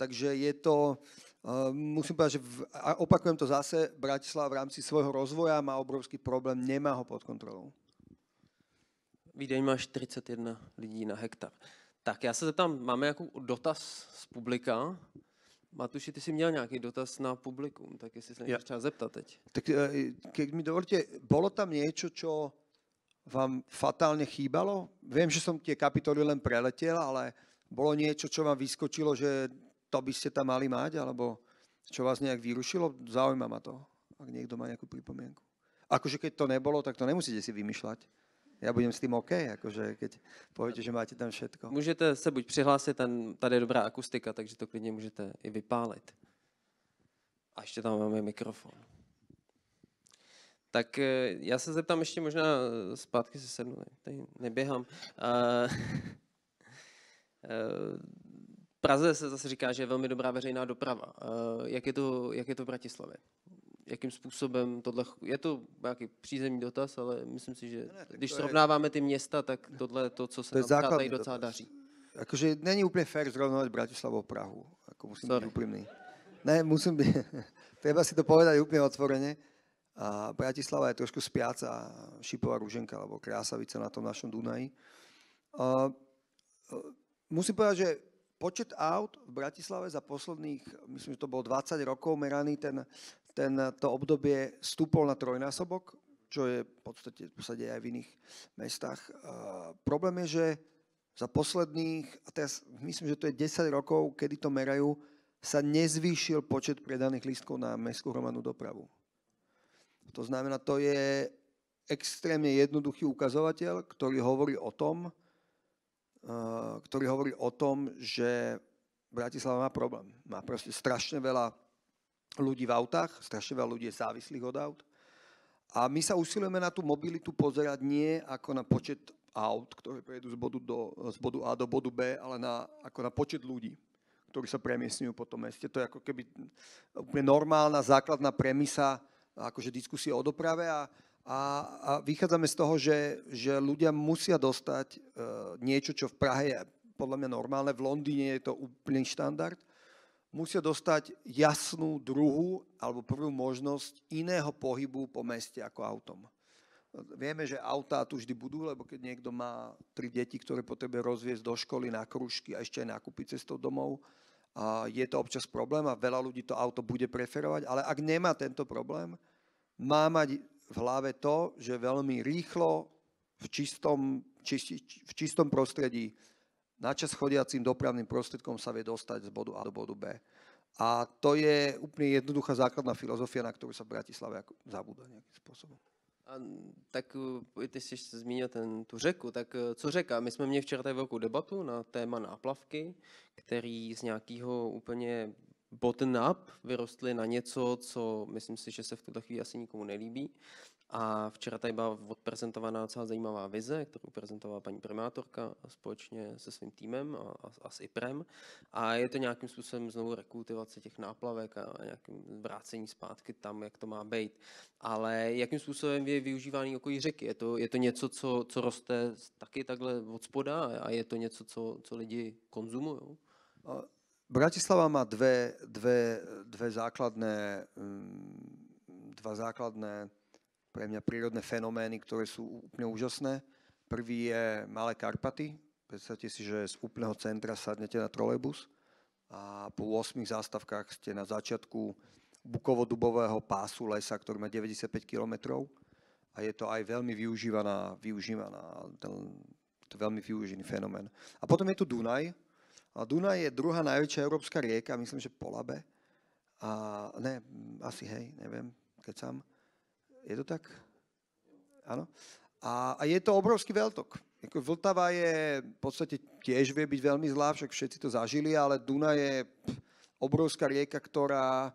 Speaker 2: takže je to... Musím povedať, že v, a opakujem to zase, Bratislava v rámci svojho rozvoja má obrovský problém, nemá ho pod kontrolou.
Speaker 1: Vídeň má 41 lidí na hektar. Tak já se zeptám, máme nějaký dotaz z publika? Matuši, ty jsi měl nějaký dotaz na publikum, tak jestli se nechceš třeba zeptat teď.
Speaker 2: Tak eh, keď mi dovolíte, bolo tam niečo, čo vám fatálne chýbalo? Viem, že som tie kapitoly len preletel, ale bolo niečo, čo vám vyskočilo, že to by ste tam mali mať, alebo čo vás nejak vyrušilo? Zaujíma ma to, ak niekto má nejakú připomínku. Akože keď to nebolo, tak to nemusíte si vymýšľať já budem s tím OK, jakože, keď poviete, že máte tam všetko.
Speaker 1: Můžete se buď přihlásit, tam, tady je dobrá akustika, takže to klidně můžete i vypálit. A ještě tam máme mikrofon. Tak eh, já se zeptám ještě možná, eh, zpátky se sednu, tady neběhám. Uh, Praze se zase říká, že je velmi dobrá veřejná doprava. jak je to, jak je to v Bratislavě? jakým způsobem tohle, je to nějaký přízemní dotaz, ale myslím si, že ne, když srovnáváme ty města, tak tohle je to, co se to tam tady docela dotaz. daří.
Speaker 2: Akože není úplne fér zrovnovať Bratislavu a Prahu. Ako musím Sorry. byť úprimný. Ne, musím byť, treba si to povedať úplne otvorene. A Bratislava je trošku spiaca šipová ruženka, alebo krásavica na tom našom Dunaji. A, e, musím povedať, že počet aut v Bratislave za posledných, myslím, že to bolo 20 rokov meraný ten ten, to obdobie stúpol na trojnásobok, čo je v podstate sa podstate aj v iných mestách. A problém je, že za posledných, a teraz myslím, že to je 10 rokov, kedy to merajú, sa nezvýšil počet predaných lístkov na mestskú hromadnú dopravu. To znamená, to je extrémne jednoduchý ukazovateľ, ktorý hovorí o tom, ktorý hovorí o tom, že Bratislava má problém. Má proste strašne veľa ľudí v autách, strašne veľa ľudí je závislých od aut. A my sa usilujeme na tú mobilitu pozerať nie ako na počet aut, ktoré prejdú z bodu, do, z bodu A do bodu B, ale na, ako na počet ľudí, ktorí sa premiestňujú po tom meste. To je ako keby úplne normálna, základná premisa akože diskusie o doprave a, a, a vychádzame z toho, že, že ľudia musia dostať e, niečo, čo v Prahe je podľa mňa normálne, v Londýne je to úplný štandard – musia dostať jasnú druhú alebo prvú možnosť iného pohybu po meste ako autom. Vieme, že autá tu vždy budú, lebo keď niekto má tri deti, ktoré potrebuje rozviesť do školy, na kružky a ešte aj nakúpiť cestou domov, a je to občas problém a veľa ľudí to auto bude preferovať, ale ak nemá tento problém, má mať v hlave to, že veľmi rýchlo v čistom, či, v čistom prostredí Načas chodiacím dopravným prostriedkom sa vie dostať z bodu A do bodu B. A to je úplne jednoduchá základná filozofia, na ktorú sa v Bratislave zabúda nejakým spôsobom.
Speaker 1: A tak eh, ty ešte zmínil ten, tu řeku, tak eh, co řeka? My jsme měli včera tady velkou debatu na téma náplavky, ktorý z nějakého úplně bottom-up vyrostly na něco, co myslím si, že se v tuto chvíli asi nikomu nelíbí. A včera tady byla odprezentovaná docela zajímavá vize, kterou prezentovala paní primátorka společně se svým týmem a, a, a s IPRem. A je to nějakým způsobem znovu rekultivace těch náplavek a, nějakým vrácení zpátky tam, jak to má být. Ale jakým způsobem je využívání okolí řeky? Je to, je to něco, co, co roste taky takhle od spoda a je to něco, co,
Speaker 2: co lidi konzumují? Bratislava má dve, dve, dve základné, mm, dva základné pre mňa prírodné fenomény, ktoré sú úplne úžasné. Prvý je Malé Karpaty. Predstavte si, že z úplného centra sadnete na trolejbus a po 8 zástavkách ste na začiatku bukovo-dubového pásu lesa, ktorý má 95 km a je to aj veľmi využívaná, využívaná ten, to veľmi využívaný fenomén. A potom je tu Dunaj. A Dunaj je druhá najväčšia európska rieka, myslím, že po Labe. A ne, asi hej, neviem, keď sám. Je to tak? Áno. A, a je to obrovský veľtok. Jako Vltava je, v podstate tiež vie byť veľmi zlá, však všetci to zažili, ale Duna je obrovská rieka, ktorá,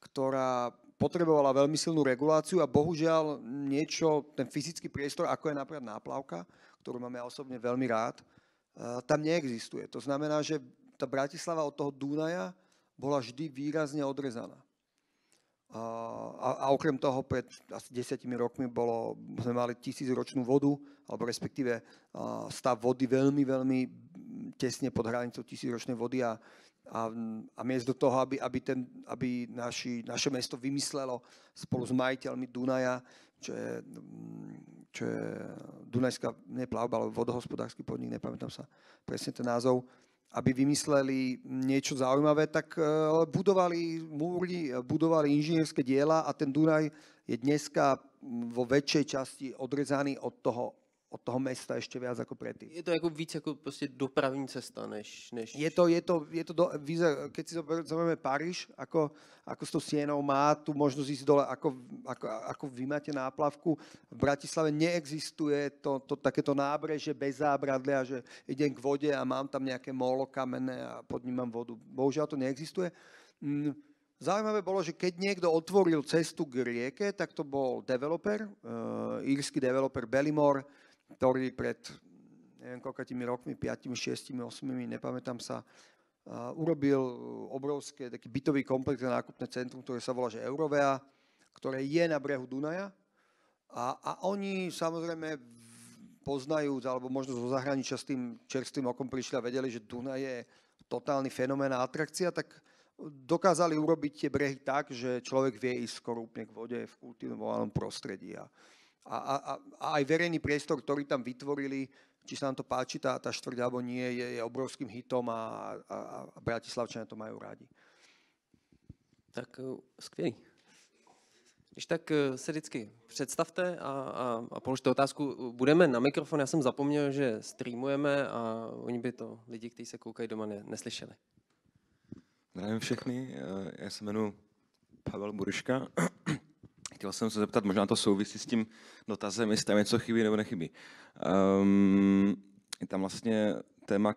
Speaker 2: ktorá potrebovala veľmi silnú reguláciu a bohužiaľ niečo, ten fyzický priestor, ako je napríklad náplavka, ktorú máme ja osobne veľmi rád, e, tam neexistuje. To znamená, že tá Bratislava od toho Dunaja bola vždy výrazne odrezaná. A, a okrem toho, pred asi desiatimi rokmi bolo, sme mali tisícročnú vodu, alebo respektíve stav vody veľmi, veľmi tesne pod hranicou tisícročnej vody a, a, a miesto toho, aby, aby, ten, aby naši, naše mesto vymyslelo spolu s majiteľmi Dunaja, čo je, čo je Dunajská, neplavba, ale vodohospodársky podnik, nepamätám sa presne ten názov, aby vymysleli niečo zaujímavé, tak e, budovali múry, e, budovali inžinierské diela a ten Dunaj je dneska vo väčšej časti odrezaný od toho od toho mesta ešte viac ako predtým. Je
Speaker 1: to ako víc ako proste dopravní
Speaker 2: cesta, než... než... Je to, je to, je to do, víza, keď si zoberieme Paríž, ako, ako s tou sienou má tu možnosť ísť dole, ako, ako, ako vy máte náplavku. V Bratislave neexistuje to, to takéto nábreže bez zábradlia, že idem k vode a mám tam nejaké molo kamenné a pod ním mám vodu. Bohužiaľ to neexistuje. Mm. Zaujímavé bolo, že keď niekto otvoril cestu k rieke, tak to bol developer, uh, írsky developer Bellimore, ktorý pred neviem tými rokmi, 5, 6, 8, nepamätám sa, urobil uh, obrovské taký bytový komplex na nákupné centrum, ktoré sa volá že Eurovea, ktoré je na brehu Dunaja. A, a oni samozrejme poznajú, alebo možno zo zahraničia s tým čerstvým okom prišli a vedeli, že Dunaj je totálny fenomén a atrakcia, tak dokázali urobiť tie brehy tak, že človek vie ísť úplne k vode v kultivovanom prostredí. A, a, a, a aj verejný priestor, ktorý tam vytvorili, či sa nám to páči, tá, tá štvrť alebo nie, je, je obrovským hitom a, a, a Bratislavčania to majú rádi. Tak eh, skvělý. Když tak eh, se vždycky představte a, a,
Speaker 1: a položte otázku. Budeme na mikrofon, já jsem zapomněl, že streamujeme a oni by to lidi, kteří se koukají doma, ne, neslyšeli.
Speaker 3: Zdravím všechny, eh, já se jmenuji Pavel Buriška. Chtěl jsem se zeptat, možná to souvisí s tím dotazem, jestli tam něco chybí nebo nechybí. Um, je tam vlastně téma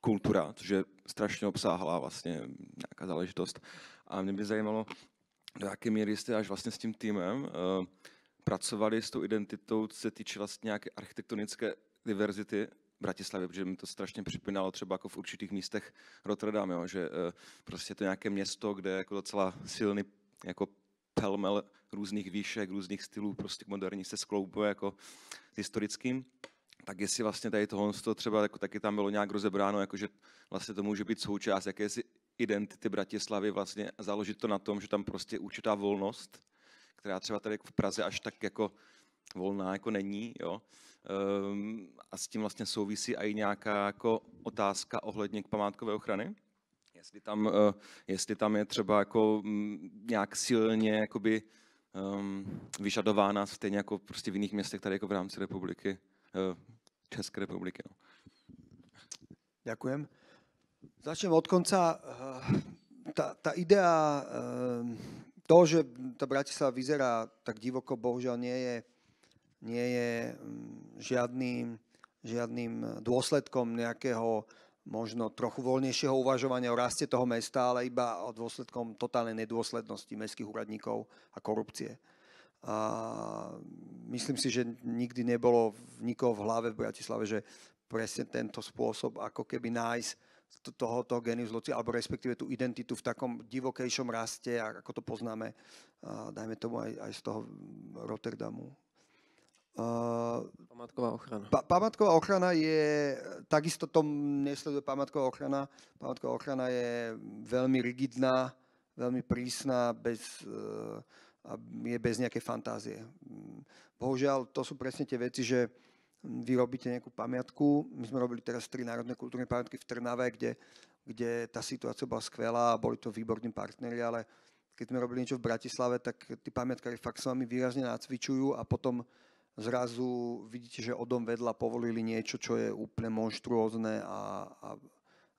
Speaker 3: kultura, což je strašně obsáhlá vlastně nějaká záležitost. A mě by zajímalo, do jaké míry jste až vlastně s tím týmem uh, pracovali s tou identitou, co se týče vlastně nějaké architektonické diverzity Bratislavy, protože mi to strašně připomínalo třeba jako v určitých místech Rotterdam, jo, že uh, prostě to nějaké město, kde je jako docela silný jako pelmel různých výšek, různých stylů, prostě moderní se skloubuje jako s historickým tak jestli vlastně tady to třeba jako taky tam bylo nějak rozebráno, jakože vlastně to může být součást jakési identity Bratislavy, vlastně založit to na tom, že tam prostě je určitá volnost, která třeba tady jako v Praze až tak jako volná jako není, jo. Um, a s tím vlastně souvisí i nějaká jako otázka ohledně k památkové ochrany. Jestli tam, eh, jestli tam je třeba jako mm, nějak silně jakoby, um, vyžadována, stejně jako prostě v jiných městech tady jako v rámci republiky, eh, České republiky. No.
Speaker 2: Ďakujem. Začnem od konca. Tá, eh, tá idea toho, že tá Bratislava vyzerá tak divoko, bohužiaľ nie je, nie je mm, žiadnym, žiadnym dôsledkom nejakého možno trochu voľnejšieho uvažovania o raste toho mesta, ale iba o dôsledkom totálnej nedôslednosti mestských úradníkov a korupcie. A myslím si, že nikdy nebolo nikoho v hlave v Bratislave, že presne tento spôsob, ako keby nájsť tohoto toho genius loci, alebo respektíve tú identitu v takom divokejšom raste, ako to poznáme, a dajme tomu aj, aj z toho Rotterdamu Uh, pamatková ochrana. Pa- pamatková ochrana je, takisto to nesleduje pamatková ochrana. Pamatková ochrana je veľmi rigidná, veľmi prísna, bez, uh, a je bez nejakej fantázie. Bohužiaľ, to sú presne tie veci, že vy robíte nejakú pamiatku. My sme robili teraz tri národné kultúrne pamiatky v Trnave, kde, kde tá situácia bola skvelá a boli to výborní partneri, ale keď sme robili niečo v Bratislave, tak tí pamiatkári fakt s vami výrazne nacvičujú a potom zrazu vidíte, že o dom vedľa povolili niečo, čo je úplne monštruózne a, a,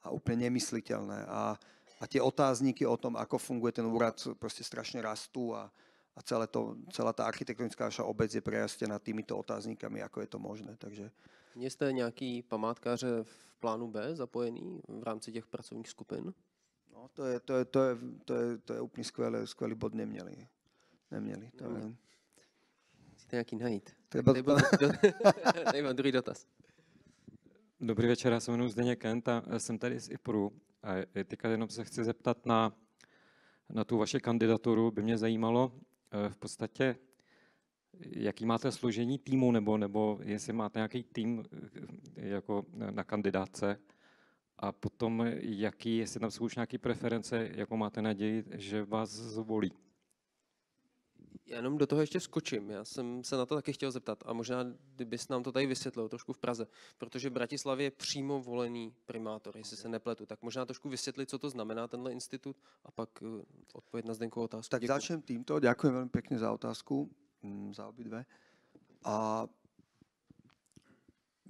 Speaker 2: a úplne nemysliteľné. A, a tie otázniky o tom, ako funguje ten úrad, proste strašne rastú a, a celé to, celá tá architektonická naša obec je prejastená týmito otáznikami, ako je to možné. Takže...
Speaker 1: Nie ste nejaký památkář v plánu B zapojený v rámci tých
Speaker 2: pracovných skupin? No, to je, to je, to je, to je, to je úplně skvělý, bod neměli. Neměli, to je... No nejaký najít. Treba... To,
Speaker 3: mám druhý dotaz.
Speaker 2: Dobrý večer, já jsem jmenuji Zdeně
Speaker 3: Kent a jsem tady z IPRu. A teďka jenom se chci zeptat na, na tu vaši kandidaturu. By mě zajímalo eh, v podstatě, jaký máte složení týmu, nebo, nebo jestli máte nějaký tým eh, jako na kandidáce. A potom, jaký, jestli tam jsou už nějaké preference, jako máte naději, že vás zvolí. Já jenom do toho ještě skočím. Já jsem se na to taky chtěl
Speaker 1: zeptat a možná, kdybys nám to tady vysvětlil trošku v Praze, protože Bratislav je přímo volený primátor, jestli se nepletu, tak možná trošku vysvětlit, co to znamená tenhle institut a pak eh, odpověď
Speaker 2: na Zdenkovou otázku. Tak začnem tímto. Děkuji velmi pěkně za otázku, mm, za dve. A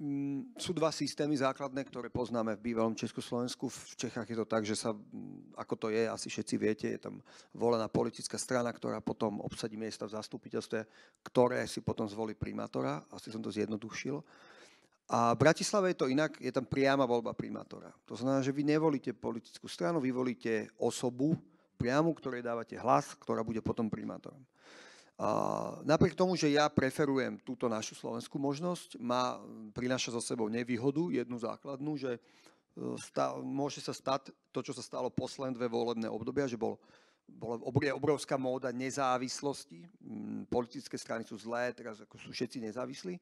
Speaker 2: Mm, sú dva systémy základné, ktoré poznáme v bývalom Československu. V Čechách je to tak, že sa, mm, ako to je, asi všetci viete, je tam volená politická strana, ktorá potom obsadí miesta v zastupiteľstve, ktoré si potom zvolí primátora. Asi som to zjednodušil. A v Bratislave je to inak, je tam priama voľba primátora. To znamená, že vy nevolíte politickú stranu, vy volíte osobu priamu, ktorej dávate hlas, ktorá bude potom primátorom napriek tomu, že ja preferujem túto našu slovenskú možnosť, má, prináša za sebou nevýhodu, jednu základnú, že e, môže sa stať to, čo sa stalo posledné dve volebné obdobia, že bol, bola obrovská móda nezávislosti, mm, politické strany sú zlé, teraz ako sú všetci nezávislí,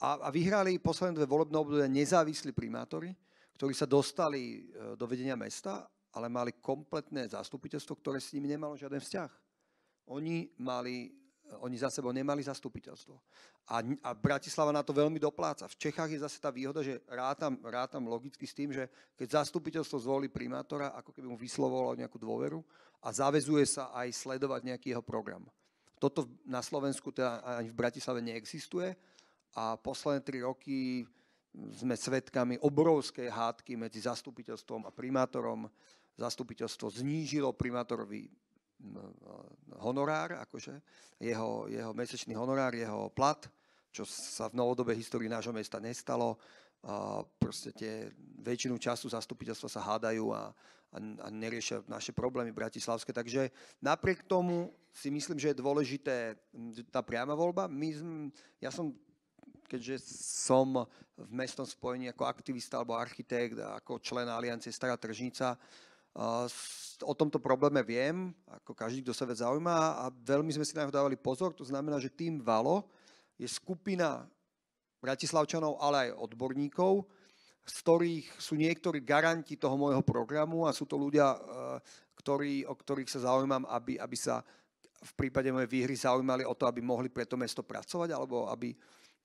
Speaker 2: a, a vyhrali posledné dve volebné obdobia nezávislí primátori, ktorí sa dostali e, do vedenia mesta, ale mali kompletné zastupiteľstvo, ktoré s nimi nemalo žiaden vzťah. Oni mali oni za sebou nemali zastupiteľstvo. A, a Bratislava na to veľmi dopláca. V Čechách je zase tá výhoda, že rátam, rátam logicky s tým, že keď zastupiteľstvo zvolí primátora, ako keby mu vyslovovalo nejakú dôveru a zavezuje sa aj sledovať nejaký jeho program. Toto na Slovensku teda ani v Bratislave neexistuje a posledné tri roky sme svedkami obrovskej hádky medzi zastupiteľstvom a primátorom. Zastupiteľstvo znížilo primátorovi honorár, akože jeho, jeho mesečný honorár, jeho plat, čo sa v novodobej histórii nášho mesta nestalo. A proste tie väčšinu času zastupiteľstva sa hádajú a, a, a neriešia naše problémy bratislavské. Takže napriek tomu si myslím, že je dôležité tá priama voľba. My, ja som keďže som v mestnom spojení ako aktivista alebo architekt a ako člen Aliancie Stará Tržnica, uh, O tomto probléme viem, ako každý, kto sa vec zaujíma a veľmi sme si na neho dávali pozor. To znamená, že tým Valo je skupina bratislavčanov, ale aj odborníkov, z ktorých sú niektorí garanti toho môjho programu a sú to ľudia, e, ktorí, o ktorých sa zaujímam, aby, aby sa v prípade mojej výhry zaujímali o to, aby mohli pre to mesto pracovať alebo aby,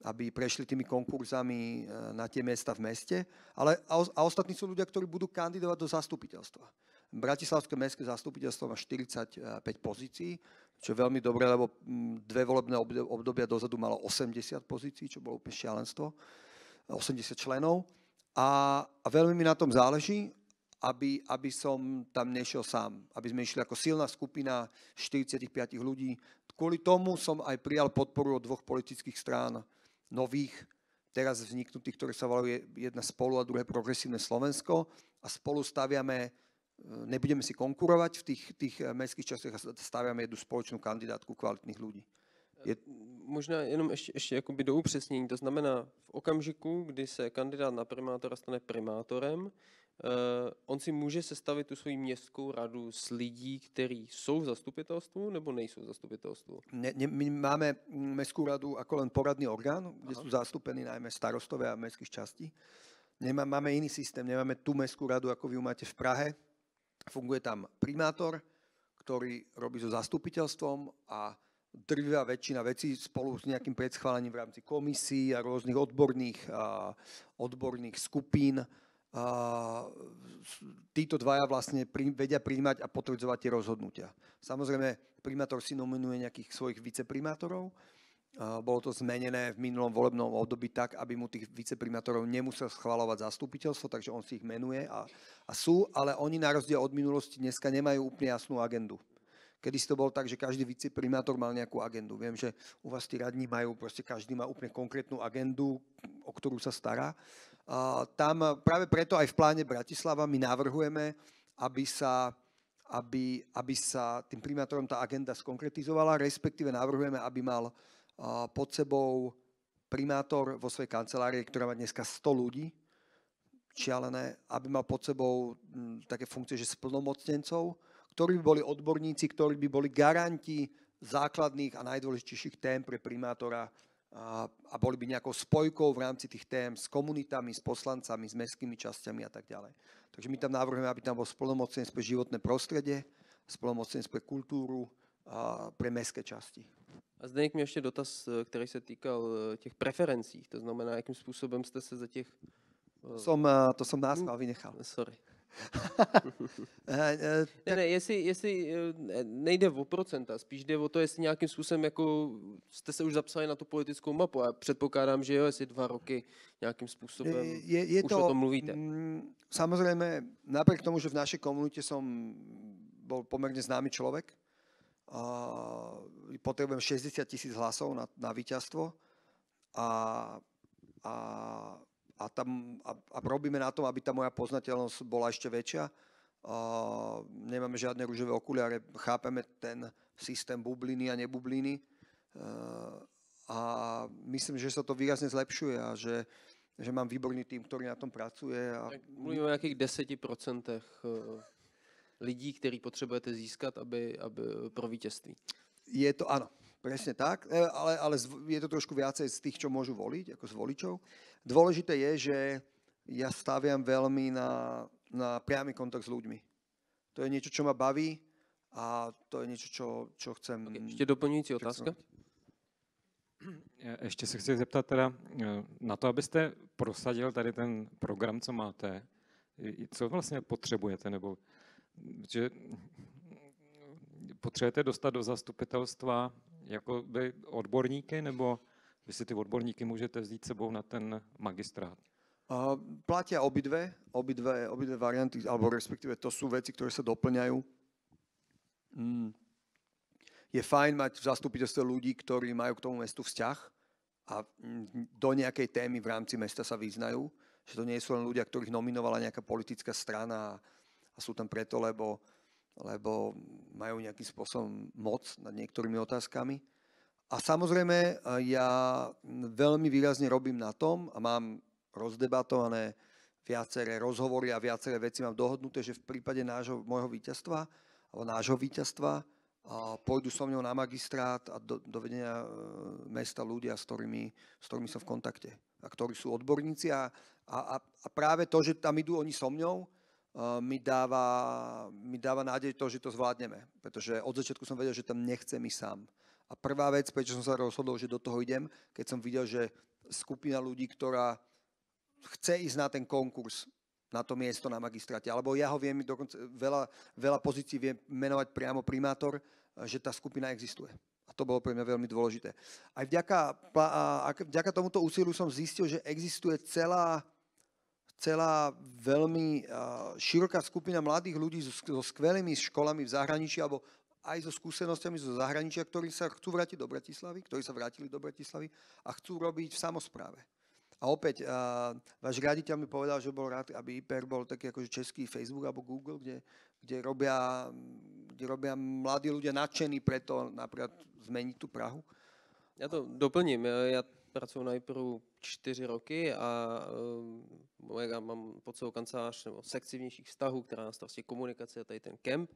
Speaker 2: aby prešli tými konkurzami eh, na tie miesta v meste. Ale, a, a ostatní sú ľudia, ktorí budú kandidovať do zastupiteľstva. Bratislavské mestské zastupiteľstvo má 45 pozícií, čo je veľmi dobré, lebo mm, dve volebné obdobia dozadu malo 80 pozícií, čo bolo úplne šialenstvo, 80 členov. A, a veľmi mi na tom záleží, aby, aby som tam nešiel sám, aby sme išli ako silná skupina 45 ľudí. Kvôli tomu som aj prijal podporu od dvoch politických strán, nových, teraz vzniknutých, ktoré sa volajú jedna spolu a druhé progresívne Slovensko a spolu staviame e, nebudeme si konkurovať v tých, tých e, mestských častiach a staviame jednu spoločnú kandidátku kvalitných ľudí. Je... Možná jenom ještě, ešte
Speaker 1: jakoby do upřesnění. To znamená, v okamžiku, kdy se kandidát na primátora stane primátorem, Eh, on si může sestavit tu svoji městskou radu s lidí, kteří jsou v zastupitelstvu nebo nejsou v zastupitelstvu?
Speaker 2: Ne, ne, my máme městskou radu jako len poradný orgán, kde jsou zastúpení najmä starostové a městských častí. Nemá, máme jiný systém, nemáme tu městskou radu, jako vy máte v Prahe. Funguje tam primátor, který robí so zastupitelstvom a drvivá väčšina vecí spolu s nejakým predschválením v rámci komisí a rôznych odborných, a, eh, odborných skupín títo dvaja vlastne prí, vedia príjmať a potvrdzovať tie rozhodnutia. Samozrejme, primátor si nominuje nejakých svojich viceprimátorov. Bolo to zmenené v minulom volebnom období tak, aby mu tých viceprimátorov nemusel schvalovať zastupiteľstvo, takže on si ich menuje a, a sú, ale oni na rozdiel od minulosti dneska nemajú úplne jasnú agendu. Kedy to bol tak, že každý viceprimátor mal nejakú agendu. Viem, že u vás tí radní majú, proste každý má úplne konkrétnu agendu, o ktorú sa stará tam eh, práve preto aj v pláne Bratislava my navrhujeme, aby sa, aby, aby sa tým primátorom tá agenda skonkretizovala, respektíve navrhujeme, aby mal eh, pod sebou primátor vo svojej kancelárii, ktorá má dneska 100 ľudí, čialené, aby mal pod sebou hm, také funkcie, že plnomocnencov, ktorí by boli odborníci, ktorí by boli garanti základných a najdôležitejších tém pre primátora a, a boli by nejakou spojkou v rámci tých tém s komunitami, s poslancami, s mestskými časťami a tak ďalej. Takže my tam navrhujeme, aby tam bol splnomocnenec pre životné prostredie, splnomocnenec pre kultúru, a pre mestské časti.
Speaker 1: A zde mi ještě dotaz, e, ktorý se týkal e, těch preferencí, to znamená, jakým spôsobom jste se za tých... E, som, to som násmal hm? vynechal. Sorry. Eh, ne, ne, jestli, jestli eh, nejde o procenta, spíš jde o to, jestli nějakým způsobem jako jste se už zapsali na tu politickou mapu a předpokládám, že jo, jestli dva roky nějakým způsobem je, je už to, o tom mluvíte. M,
Speaker 2: mm, samozrejme, napriek tomu, že v naší komunitě jsem byl poměrně známý člověk. uh, potřebujem 60 tisíc hlasov na, na vítězstvo a, a a, tam, a, a robíme na tom, aby tá moja poznateľnosť bola ešte väčšia. Uh, nemáme žiadne rúžové okuliare, chápeme ten systém bubliny a nebubliny uh, a myslím, že sa to výrazne zlepšuje a že, že mám výborný tým, ktorý na tom pracuje. A... mluvíme
Speaker 1: o nejakých 10% e, lidí, ktorí potřebujete získat aby,
Speaker 2: aby pro vítězství. Je to, ano, Presne tak, e, ale, ale je to trošku viacej z tých, čo môžu voliť, ako z voličov. Dôležité je, že ja staviam veľmi na, na priamy kontakt s ľuďmi. To je niečo, čo ma baví a to je niečo, čo, čo chcem... Okay, ešte doplňujúci otázka?
Speaker 3: Ešte se chci zeptat teda e, na to, abyste prosadil tady ten program, co máte, co vlastně potřebujete, nebo že potřebujete dostat do zastupitelstva jako by odborníky, nebo vy si ty odborníky můžete vzít sebou na ten magistrát?
Speaker 2: Uh, platia obidve, obidve, obidve varianty, alebo respektíve to sú veci, ktoré sa doplňajú. Mm. Je fajn mať v zastupiteľstve ľudí, ktorí majú k tomu mestu vzťah a do nejakej témy v rámci mesta sa vyznajú. Že to nie sú len ľudia, ktorých nominovala nejaká politická strana a, a sú tam preto, lebo lebo majú nejakým spôsobom moc nad niektorými otázkami. A samozrejme, ja veľmi výrazne robím na tom a mám rozdebatované viaceré rozhovory a viaceré veci mám dohodnuté, že v prípade nášho, môjho víťazstva, alebo nášho víťazstva, a pôjdu so mnou na magistrát a do, do vedenia e, mesta ľudia, s ktorými, s ktorými som v kontakte a ktorí sú odborníci a, a, a práve to, že tam idú oni so mňou, Ehm, mi dáva, mi dáva nádej to, že to zvládneme. Pretože od začiatku som vedel, že tam nechcem ísť sám. A prvá vec, prečo som sa rozhodol, že do toho idem, keď som videl, že skupina ľudí, ktorá chce ísť na ten konkurs, na to miesto na magistrate. Alebo ja ho viem, dokonca veľa, veľa pozícií viem menovať priamo primátor, že tá skupina existuje. A to bolo pre mňa veľmi dôležité. Aj vďaka, vďaka tomuto úsilu som zistil, že existuje celá celá veľmi široká skupina mladých ľudí so skvelými školami v zahraničí alebo aj so skúsenostiami zo zahraničia, ktorí sa chcú vrátiť do Bratislavy, ktorí sa vrátili do Bratislavy a chcú robiť v samozpráve. A opäť, a, váš riaditeľ mi povedal, že bol rád, aby IPR bol taký akože český Facebook alebo Google, kde, kde, robia, kde robia mladí ľudia nadšení preto napríklad zmeniť tú Prahu.
Speaker 1: Ja to doplním. Ja, ja pracujem najprv čtyři roky a uh, já mám pod sebou kancelář nebo sekci vnějších vztahů, která na starosti komunikace a tady ten kemp.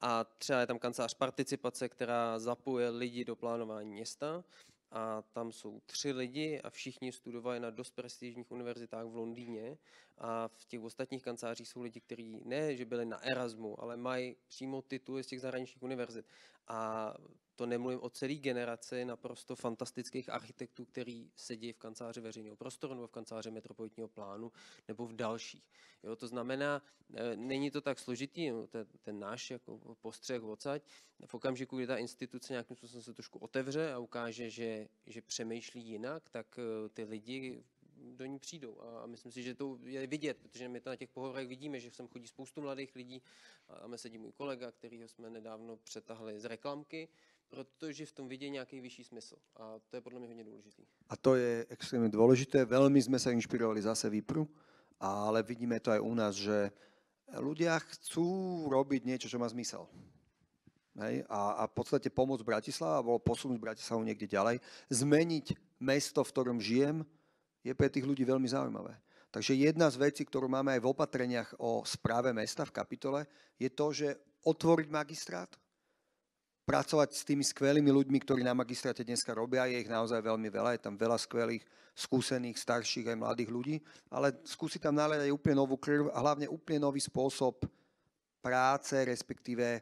Speaker 1: A třeba je tam kancelář participace, která zapuje lidi do plánování města a tam jsou tři lidi a všichni studovali na dost prestižních univerzitách v Londýně a v těch ostatních kancelářích jsou lidi, kteří ne, že byli na Erasmu, ale mají přímo tituly z těch zahraničních univerzit. A to nemluvím o celé generaci naprosto fantastických architektů, který sedí v kanceláři veřejného prostoru nebo v kanceláři metropolitního plánu nebo v dalších. Jo, to znamená, eh, není to tak složitý, no, ten, ten náš jako postřeh odsaď, v okamžiku, kdy ta instituce nějakým způsobem se trošku otevře a ukáže, že, že přemýšlí jinak, tak eh, ty lidi do ní přijdou. A myslím si, že to je vidět, protože my to na těch pohovorech vidíme, že sem chodí spoustu mladých lidí. A tam sedí můj kolega, kterýho jsme nedávno přetahli z reklamky, Protože v tom vidí nějaký vyšší smysl. A to je podle mě hodně důležitý.
Speaker 2: A to je extrémne dôležité. Veľmi sme sa inšpirovali zase výpru, ale vidíme to aj u nás, že ľudia chcú robiť niečo, čo má zmysel. Hej? A, a v podstate pomoc Bratislava, alebo posunúť Bratislavu niekde ďalej, zmeniť mesto, v ktorom žijem, je pre tých ľudí veľmi zaujímavé. Takže jedna z vecí, ktorú máme aj v opatreniach o správe mesta v kapitole, je to, že otvoriť magistrát, pracovať s tými skvelými ľuďmi, ktorí na magistrate dneska robia. Je ich naozaj veľmi veľa, je tam veľa skvelých, skúsených, starších aj mladých ľudí, ale skúsi tam náleť aj úplne novú krv a hlavne úplne nový spôsob práce, respektíve e,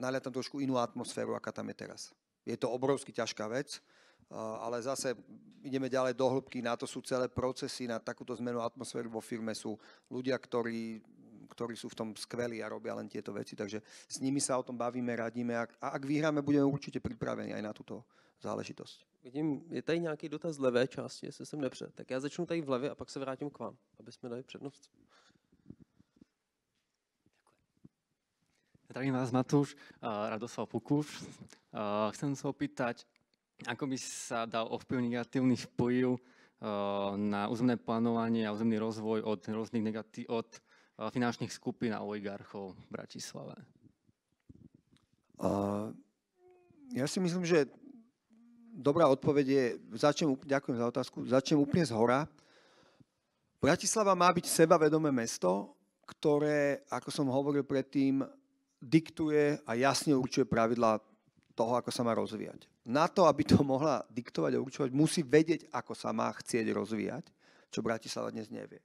Speaker 2: náleť tam trošku inú atmosféru, aká tam je teraz. Je to obrovsky ťažká vec, e, ale zase ideme ďalej do hĺbky, na to sú celé procesy, na takúto zmenu atmosféry vo firme sú ľudia, ktorí ktorí sú v tom skvelí a robia len tieto veci. Takže s nimi sa o tom bavíme, radíme a, a ak vyhráme, budeme určite pripravení aj na túto záležitost.
Speaker 1: Vidím, je tady nějaký dotaz z levé části, jestli jsem nepřed. Tak já začnu tady v vlevě a pak se vrátím k vám, aby jsme dali přednost. Zdravím vás, Matúš, Radoslav Pukuš. Chcem sa opýtať, ako by sa dal ovplyv negatívny vplyv na územné plánovanie a územný rozvoj od rôznych negatív, od Eh, finančných skupín a oligarchov v Bratislave?
Speaker 2: Uh, ja si myslím, že dobrá odpoveď je, začnem, ďakujem za otázku, začnem úplne z hora. Bratislava má byť sebavedomé mesto, ktoré, ako som hovoril predtým, diktuje a jasne určuje pravidla toho, ako sa má rozvíjať. Na to, aby to mohla diktovať a určovať, musí vedieť, ako sa má chcieť rozvíjať, čo Bratislava dnes nevie.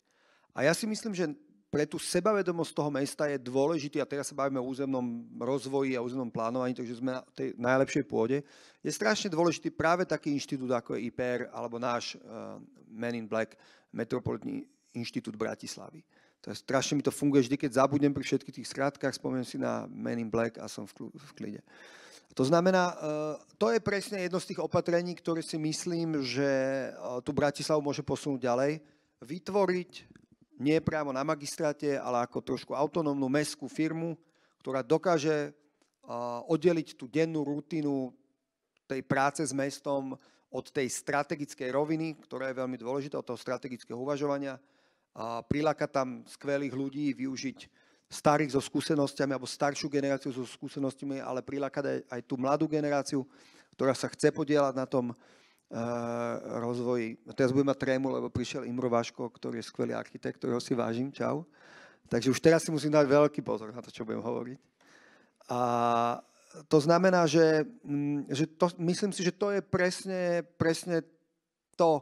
Speaker 2: A ja si myslím, že pre tú sebavedomosť toho mesta je dôležitý, a teraz sa bavíme o územnom rozvoji a územnom plánovaní, takže sme na tej najlepšej pôde, je strašne dôležitý práve taký inštitút ako je IPR alebo náš uh, Men in Black Metropolitný inštitút Bratislavy. To je strašne mi to funguje vždy, keď zabudnem pri všetkých tých skrátkach, spomínam si na Men in Black a som v, v klide. To znamená, eh, to je presne jedno z tých opatrení, ktoré si myslím, že eh, tu Bratislavu môže posunúť ďalej. Vytvoriť nie právo na magistráte, ale ako trošku autonómnu mestskú firmu, ktorá dokáže oddeliť tú dennú rutinu tej práce s mestom od tej strategickej roviny, ktorá je veľmi dôležitá, od toho strategického uvažovania a priláka tam skvelých ľudí, využiť starých so skúsenostiami alebo staršiu generáciu so skúsenostiami, ale prilákať aj, aj tú mladú generáciu, ktorá sa chce podielať na tom Eh, rozvoji. A teraz budem mať trému, lebo prišiel Imro Vaško, ktorý je skvelý architekt, ktorého si vážim. Čau. Takže už teraz si musím dať veľký pozor na to, čo budem hovoriť. A to znamená, že, mm, že to, myslím si, že to je presne, presne to,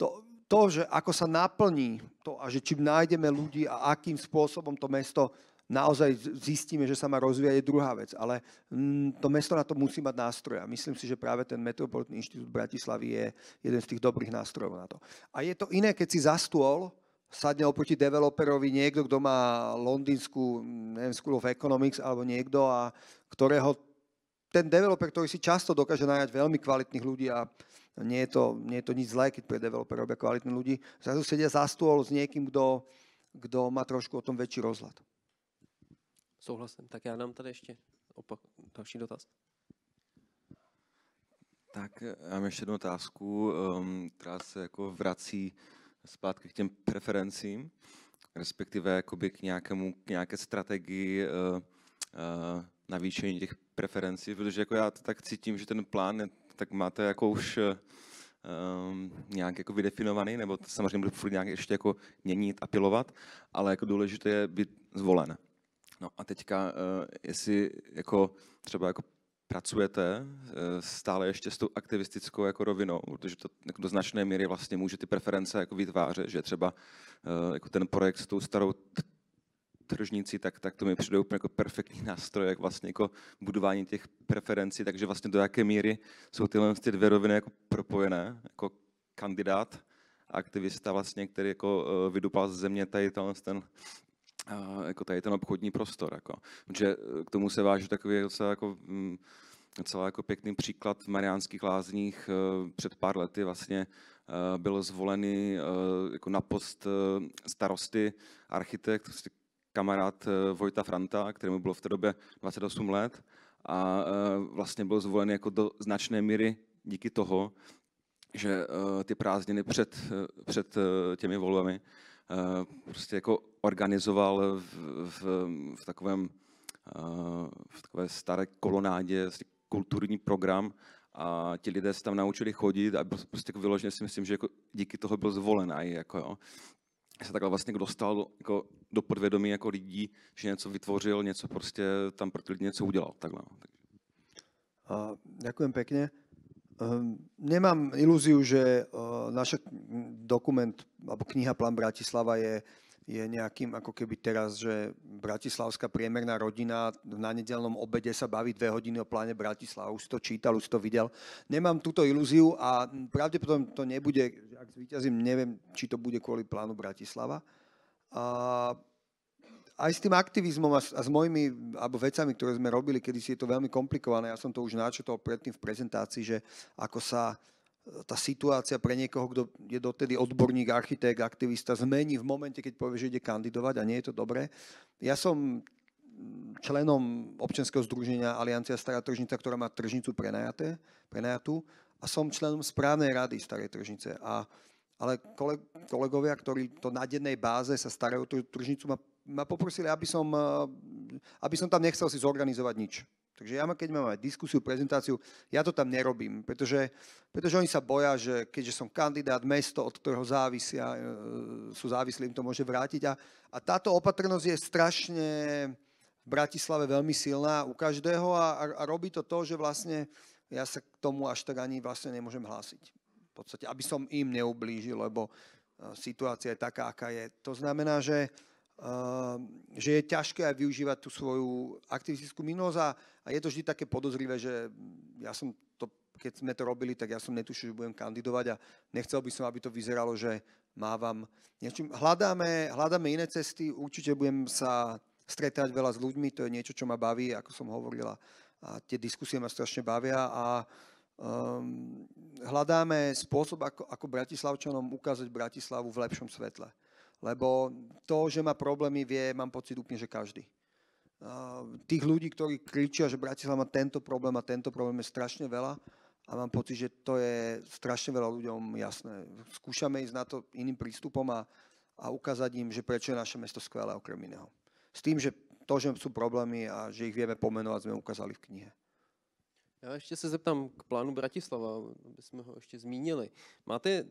Speaker 2: to, to, že ako sa naplní to a že či nájdeme ľudí a akým spôsobom to mesto naozaj zistíme, že sa má rozvíjať, je druhá vec. Ale mm, to mesto na to musí mať nástroje. A myslím si, že práve ten Metropolitný inštitút Bratislavy je jeden z tých dobrých nástrojov na to. A je to iné, keď si za stôl sadne oproti developerovi niekto, kto má londýnsku mm, neviem, School of Economics alebo niekto, a ktorého ten developer, ktorý si často dokáže nájať veľmi kvalitných ľudí a nie je to, nie je to nič zlé, keď pre developerov robia kvalitní ľudí, zrazu sedia za stôl s niekým, kto, kto má trošku o tom väčší rozhľad.
Speaker 1: Souhlasím. Tak já dám tady ještě opak, další dotaz.
Speaker 3: Tak eh, já mám ještě jednu otázku, ehm, která se jako vrací zpátky k těm preferencím, respektive jakoby k, nějakému, k nějaké strategii eh, eh, navýšení těch preferencí, protože jako já to tak cítím, že ten plán je, tak máte jako už um, nějak jako vydefinovaný, nebo to samozřejmě bude furt nějak ještě jako měnit a pilovat, ale jako důležité je být zvolen. No a teďka, eh, jestli jako třeba jako pracujete eh, stále ještě s tou aktivistickou jako rovinou, protože to jako do značné míry vlastně může ty preference jako vytvářet, že třeba eh, jako ten projekt s tou starou tržnici, tak, tak to mi přijde úplně jako perfektní nástroj, jak vlastně jako budování těch preferencí, takže vlastně do jaké míry jsou tyhle ty dvě roviny jako propojené, jako kandidát a aktivista vlastně, který jako vydupal z země tady ten jako tady ten obchodní prostor. Jako. Protože e, k tomu se váží takový docela jako, mm, docela jako pěkný příklad v Mariánských lázních e, před pár lety vlastně e, byl zvolený jako na post starosty architekt, kamarád Vojta Franta, kterému bylo v té době 28 let a vlastně byl zvolen jako do značné míry díky toho, že ty prázdniny před, před těmi volbami Eh, prostě jako organizoval v, v, v takovém eh, v takové staré kolonádě kulturní program a ti lidé se tam naučili chodit a prostě jako vyloženě si myslím, že jako díky toho byl zvolen i jako jo. Se takhle vlastně dostal jako do podvědomí jako lidí, že něco vytvořil, něco prostě tam pro lidi něco udělal. Takhle. No,
Speaker 2: ďakujem pekne. Ehm, nemám ilúziu, že e, náš dokument alebo kniha Plán Bratislava je, je nejakým ako keby teraz, že bratislavská priemerná rodina na nedelnom obede sa baví dve hodiny o pláne Bratislava. Už si to čítal, už si to videl. Nemám túto ilúziu a pravdepodobne to nebude, ak zvýťazím, neviem, či to bude kvôli plánu Bratislava. A aj s tým aktivizmom a s, a s mojimi alebo vecami, ktoré sme robili, kedy si je to veľmi komplikované, ja som to už načetol predtým v prezentácii, že ako sa e, tá situácia pre niekoho, kto je dotedy odborník, architekt, aktivista, zmení v momente, keď povie, že ide kandidovať a nie je to dobré. Ja som členom občanského združenia Aliancia Stará tržnica, ktorá má tržnicu prenajaté, prenajatú a som členom správnej rady Starej tržnice. A, ale kolegovia, ktorí to na dennej báze sa starajú o tú tržnicu, ma ma poprosili, aby som, eh, aby som tam nechcel si zorganizovať nič. Takže ja, keď mám aj diskusiu, prezentáciu, ja to tam nerobím, pretože, pretože oni sa boja, že keďže som kandidát, mesto, od ktorého závisia, eh, sú závislí, im to môže vrátiť. A, a táto opatrnosť je strašne v Bratislave veľmi silná u každého a, a, a robí to to, že vlastne ja sa k tomu až tak ani vlastne nemôžem hlásiť. V podstate, aby som im neublížil, lebo eh, situácia je taká, aká je. To znamená, že Ehm, že je ťažké aj využívať tú svoju aktivistickú minulosť a, a je to vždy také podozrivé, že mm, ja som to, keď sme to robili, tak ja som netušil, že budem kandidovať a nechcel by som, aby to vyzeralo, že mávam niečím. Hľadáme, hľadáme iné cesty, určite budem sa stretať veľa s ľuďmi, to je niečo, čo ma baví, ako som hovorila. A tie diskusie ma strašne bavia a um, hľadáme spôsob, ako, ako Bratislavčanom ukázať Bratislavu v lepšom svetle. Lebo to, že má problémy, vie, mám pocit úplne, že každý. Tých ľudí, ktorí kričia, že Bratislava má tento problém a tento problém je strašne veľa a mám pocit, že to je strašne veľa ľuďom jasné. Skúšame ísť na to iným prístupom a, a ukázať im, že prečo je naše mesto skvelé okrem iného. S tým, že to, že sú problémy a že ich vieme pomenovať, sme ukázali v knihe.
Speaker 1: Já ještě se zeptám k plánu Bratislava, aby sme ho ještě zmínili. Máte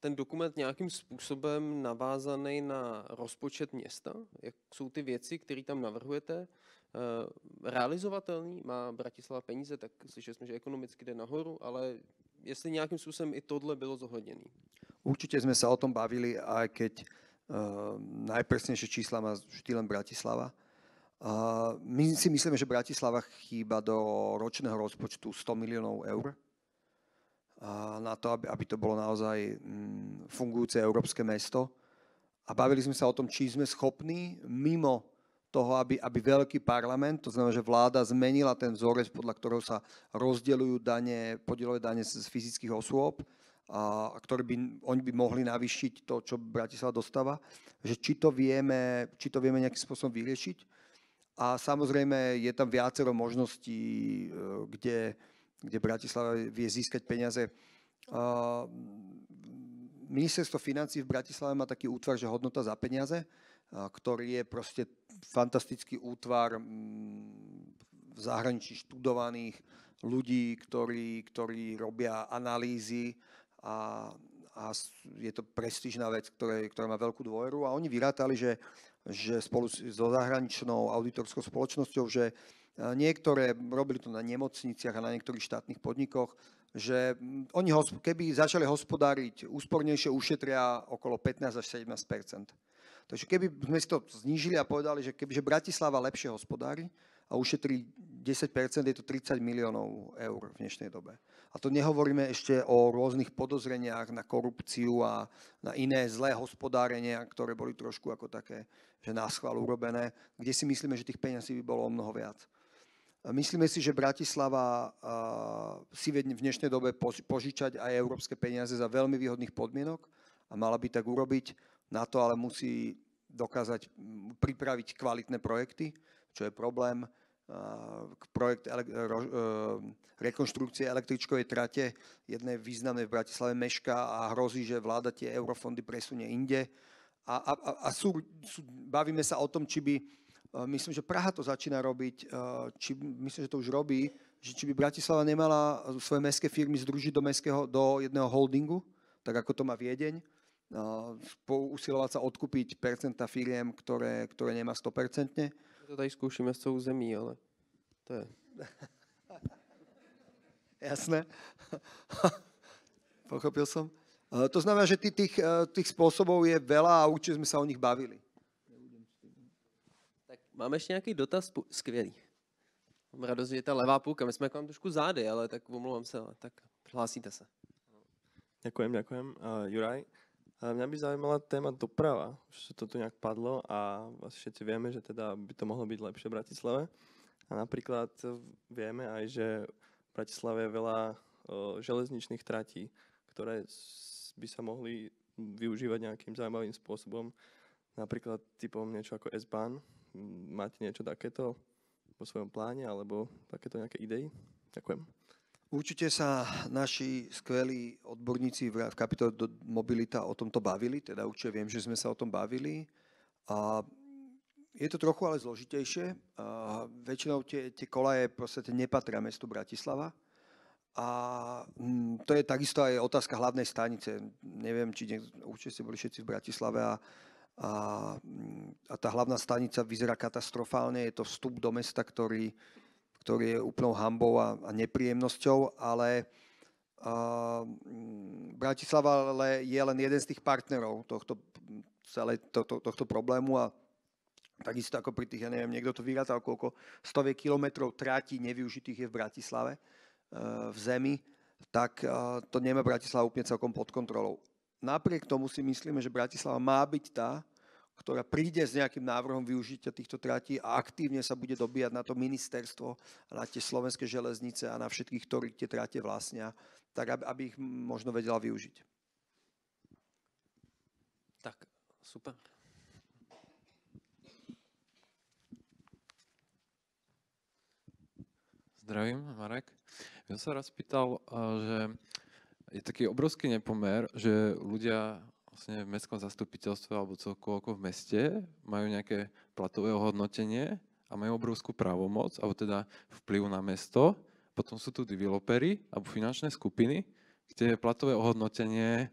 Speaker 1: ten dokument nějakým způsobem navázaný na rozpočet města? Jak jsou ty věci, které tam navrhujete, eh, realizovatelný? Má Bratislava peníze, tak slyšeli jsme, že ekonomicky jde nahoru, ale jestli nějakým způsobem i tohle bylo
Speaker 2: zohledněné? Určitě jsme se o tom bavili, a keď uh, najpresnejšie čísla má vždy len Bratislava. Uh, my si myslíme, že Bratislava chýba do ročného rozpočtu 100 miliónov eur na to, aby, aby to bolo naozaj mm, fungujúce európske mesto. A bavili sme sa o tom, či sme schopní mimo toho, aby, aby veľký parlament, to znamená, že vláda zmenila ten vzorec, podľa ktorého sa rozdeľujú dane, podielové dane z fyzických osôb, a, ktoré by, oni by mohli navýšiť to, čo Bratislava dostáva, že či to vieme, či to vieme nejakým spôsobom vyriešiť. A samozrejme, je tam viacero možností, e, kde, kde Bratislava vie získať peniaze. Ministerstvo financí v Bratislave má taký útvar, že hodnota za peniaze, ktorý je proste fantastický útvar v zahraničí študovaných ľudí, ktorí, ktorí robia analýzy a, a je to prestížná vec, ktoré, ktorá má veľkú dôveru a oni vyrátali, že, že spolu so zahraničnou auditorskou spoločnosťou, že E, niektoré robili to na nemocniciach a na niektorých štátnych podnikoch, že mm, oni keby začali hospodáriť úspornejšie, ušetria okolo 15 až 17 Takže keby sme si to znížili a povedali, že kebyže Bratislava lepšie hospodári, a ušetrí 10%, je to 30 miliónov eur v dnešnej dobe. A to nehovoríme ešte o rôznych podozreniach na korupciu a na iné zlé hospodárenia, ktoré boli trošku ako také, že náschval urobené, kde si myslíme, že tých peňazí by bolo o mnoho viac. Myslíme si, že Bratislava si v dnešnej dobe požičať aj európske peniaze za veľmi výhodných podmienok a mala by tak urobiť. Na to ale musí dokázať pripraviť kvalitné projekty, čo je problém. Projekt e, rekonštrukcie električkovej trate jedné významné v Bratislave meška a hrozí, že vláda tie eurofondy presunie inde. A, a, a sú, sú, bavíme sa o tom, či by Eh, myslím, že Praha to začína robiť, eh, či, myslím, že to už robí, že či by Bratislava nemala eh, svoje mestské firmy združiť do, mestského, do jedného holdingu, tak ako to má Viedeň, usilovať sa odkúpiť percenta firiem, ktoré, ktoré nemá 100%. To tady skúšime z tou zemí, ale to je... Jasné. Pochopil som. To znamená, že tých, tých spôsobov je veľa a určite sme sa o nich bavili.
Speaker 1: Máme ještě nějaký dotaz? Skvělý. Mám radost, že je ta levá půlka. My jsme k vám trošku zády, ale tak omlouvám se. Tak hlásíte se. Ďakujem, ďakujem.
Speaker 4: Uh, Juraj, uh, mňa by zaujímala téma doprava. Už to tu nejak padlo a všetci vieme, že teda by to mohlo byť lepšie v Bratislave. A napríklad vieme aj, že v Bratislave je veľa uh, železničných tratí, ktoré by sa mohli využívať nejakým zaujímavým spôsobom. Napríklad typom niečo ako S-Bahn, máte niečo takéto po svojom pláne alebo takéto nejaké idei?
Speaker 2: Ďakujem. Určite sa naši skvelí odborníci v kapitole mobilita o tomto bavili, teda určite viem, že sme sa o tom bavili. A je to trochu ale zložitejšie. A väčšinou tie, tie kolaje proste nepatria mestu Bratislava. A mm, to je takisto aj otázka hlavnej stanice. Neviem, či niekto, určite ste boli všetci v Bratislave a a, mm, a tá hlavná stanica vyzerá katastrofálne, je to vstup do mesta, ktorý, ktorý je úplnou hambou a, a nepríjemnosťou, ale a, mm, Bratislava ale je len jeden z tých partnerov tohto, celé to, to, tohto problému a takisto ako pri tých, ja neviem, niekto to vyrátal, koľko stovie kilometrov tráti nevyužitých je v Bratislave, e, v zemi, tak e, to nemá Bratislava úplne celkom pod kontrolou. Napriek tomu si myslíme, že Bratislava má byť tá, ktorá príde s nejakým návrhom využitia týchto tratí a aktívne sa bude dobíjať na to ministerstvo, na tie slovenské železnice a na všetkých, ktorí tie trate vlastnia, tak aby ich možno vedela využiť. Tak, super.
Speaker 3: Zdravím, Marek. Ja sa raz pýtal, eh, že je taký obrovský nepomer, že ľudia vlastne v mestskom zastupiteľstve alebo celkovo ako v meste majú nejaké platové ohodnotenie a majú obrovskú právomoc, alebo teda vplyv na mesto. Potom sú tu developery alebo finančné skupiny, kde je platové ohodnotenie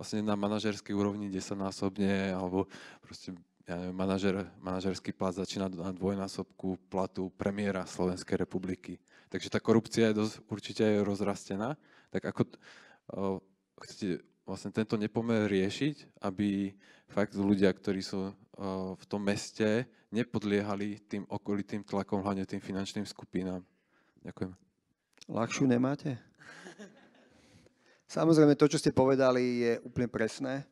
Speaker 3: vlastne na manažerskej úrovni 10-násobne, alebo proste ja neviem, manažer, manažerský plat začína na dvojnásobku platu premiéra Slovenskej republiky. Takže tá korupcia je dosť, určite je rozrastená tak ako chcete vlastne tento nepomer riešiť, aby fakt ľudia, ktorí sú v tom meste, nepodliehali tým okolitým tlakom, hlavne tým finančným skupinám. Ďakujem.
Speaker 2: Ľahšiu nemáte? Samozrejme, to, čo ste povedali, je úplne presné.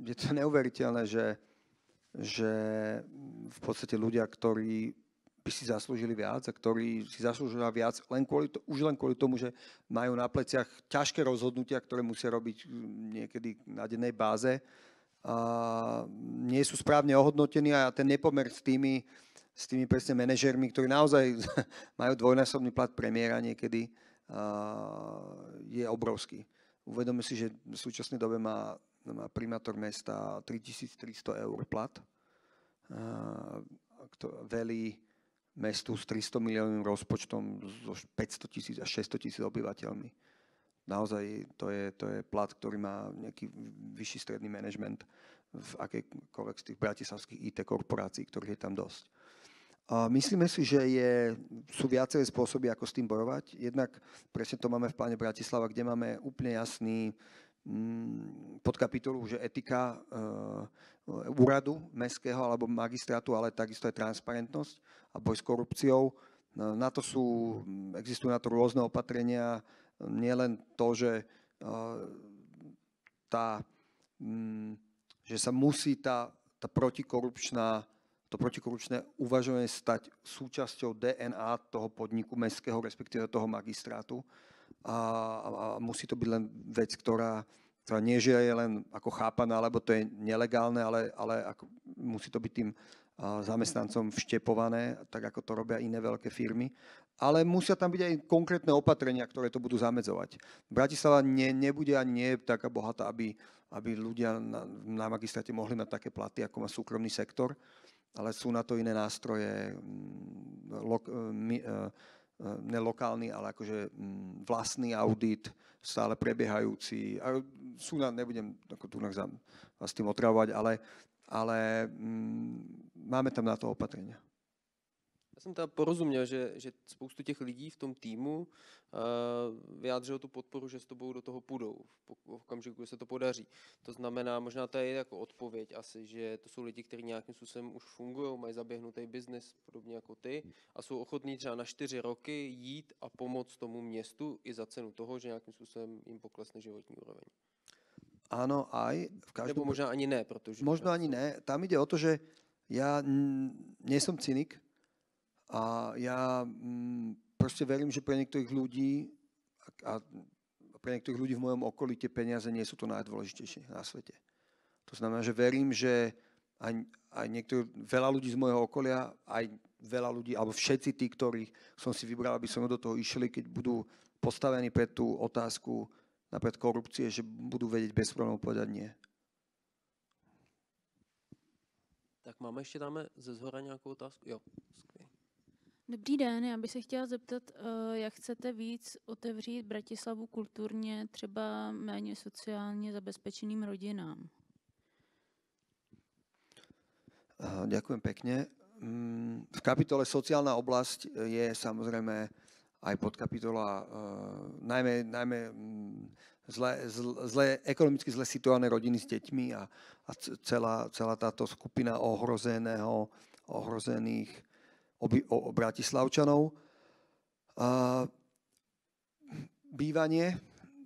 Speaker 2: Je to neuveriteľné, že, že v podstate ľudia, ktorí by si zaslúžili viac a ktorí si zaslúžia viac len kvôli to, už len kvôli tomu, že majú na pleciach ťažké rozhodnutia, ktoré musia robiť mm, niekedy na dennej báze a nie sú správne ohodnotení a ten nepomer s tými, s tými presne manažermi, ktorí naozaj majú dvojnásobný plat premiéra niekedy, a je obrovský. Uvedome si, že v súčasnej dobe má, má primátor mesta 3300 eur plat, a, a kto velí mestu s 300 miliónovým rozpočtom so 500 tisíc a 600 tisíc obyvateľmi. Naozaj to je, to je plat, ktorý má nejaký vyšší stredný manažment v akejkoľvek z tých bratislavských IT korporácií, ktorých je tam dosť. A myslíme si, že je, sú viaceré spôsoby, ako s tým bojovať. Jednak presne to máme v pláne Bratislava, kde máme úplne jasný Mm, pod kapitolu, že etika eh, úradu mestského alebo magistrátu, ale takisto je transparentnosť a boj s korupciou. Na to sú, mm, existujú na to rôzne opatrenia, nielen to, že eh, tá, mm, že sa musí tá, tá protikorupčná to protikorupčné uvažovanie stať súčasťou DNA toho podniku mestského, respektíve toho magistrátu a, a musí to byť len vec, ktorá, ktorá nie že je len ako chápaná, alebo to je nelegálne, ale, ale ako, musí to byť tým zamestnancom vštepované, tak ako to robia iné veľké firmy. Ale musia tam byť aj konkrétne opatrenia, ktoré to budú zamedzovať. Bratislava nie, nebude ani nie taká bohatá, aby, aby ľudia na, na magistrate mohli mať také platy, ako má súkromný sektor, ale sú na to iné nástroje, lo, mi, e, E, nelokálny, ale akože mm, vlastný audit, stále prebiehajúci. A sú na, nebudem ako tu vás tým otravovať, ale, ale mm, máme tam na to opatrenia.
Speaker 1: Já jsem teda porozuměl, že, že spoustu těch lidí v tom týmu uh, vyjádřilo tu podporu, že s tobou do toho půjdou v okamžiku, kdy se to podaří. To znamená, možná to je jako odpověď asi, že to jsou lidi, kteří nějakým způsobem už fungují, mají zaběhnutý biznis, podobně jako ty, a jsou ochotní třeba na čtyři roky jít a pomoct tomu městu i za cenu toho, že nějakým způsobem jim poklesne životní úroveň.
Speaker 2: Áno, aj. V každom... Nebo možná ani ne, protože... Možno ani ne. Tam ide o to, že ja nie som cynik, a ja mm, proste verím, že pre niektorých ľudí a pre niektorých ľudí v mojom okolí tie peniaze nie sú to najdôležitejšie na svete. To znamená, že verím, že aj, aj niektorí, veľa ľudí z môjho okolia, aj veľa ľudí, alebo všetci tí, ktorých som si vybral, aby som do toho išli, keď budú postavení pred tú otázku napred korupcie, že budú vedieť bez problémov povedať nie.
Speaker 1: Tak máme ešte dáme ze zhora nejakú otázku? Jo. Dobrý den, já bych se chtěla zeptat, eh, jak chcete víc otevřít Bratislavu kulturně, třeba méně sociálně zabezpečeným rodinám?
Speaker 2: Eh, ďakujem pekne. Mm, v kapitole sociálna oblasť eh, je samozrejme aj podkapitola najmä, najmä mm, zle, zle, ekonomicky zle situované rodiny s deťmi a, a celá, celá táto skupina ohrozeného, ohrozených oby, o, o Bratislavčanov. A, bývanie,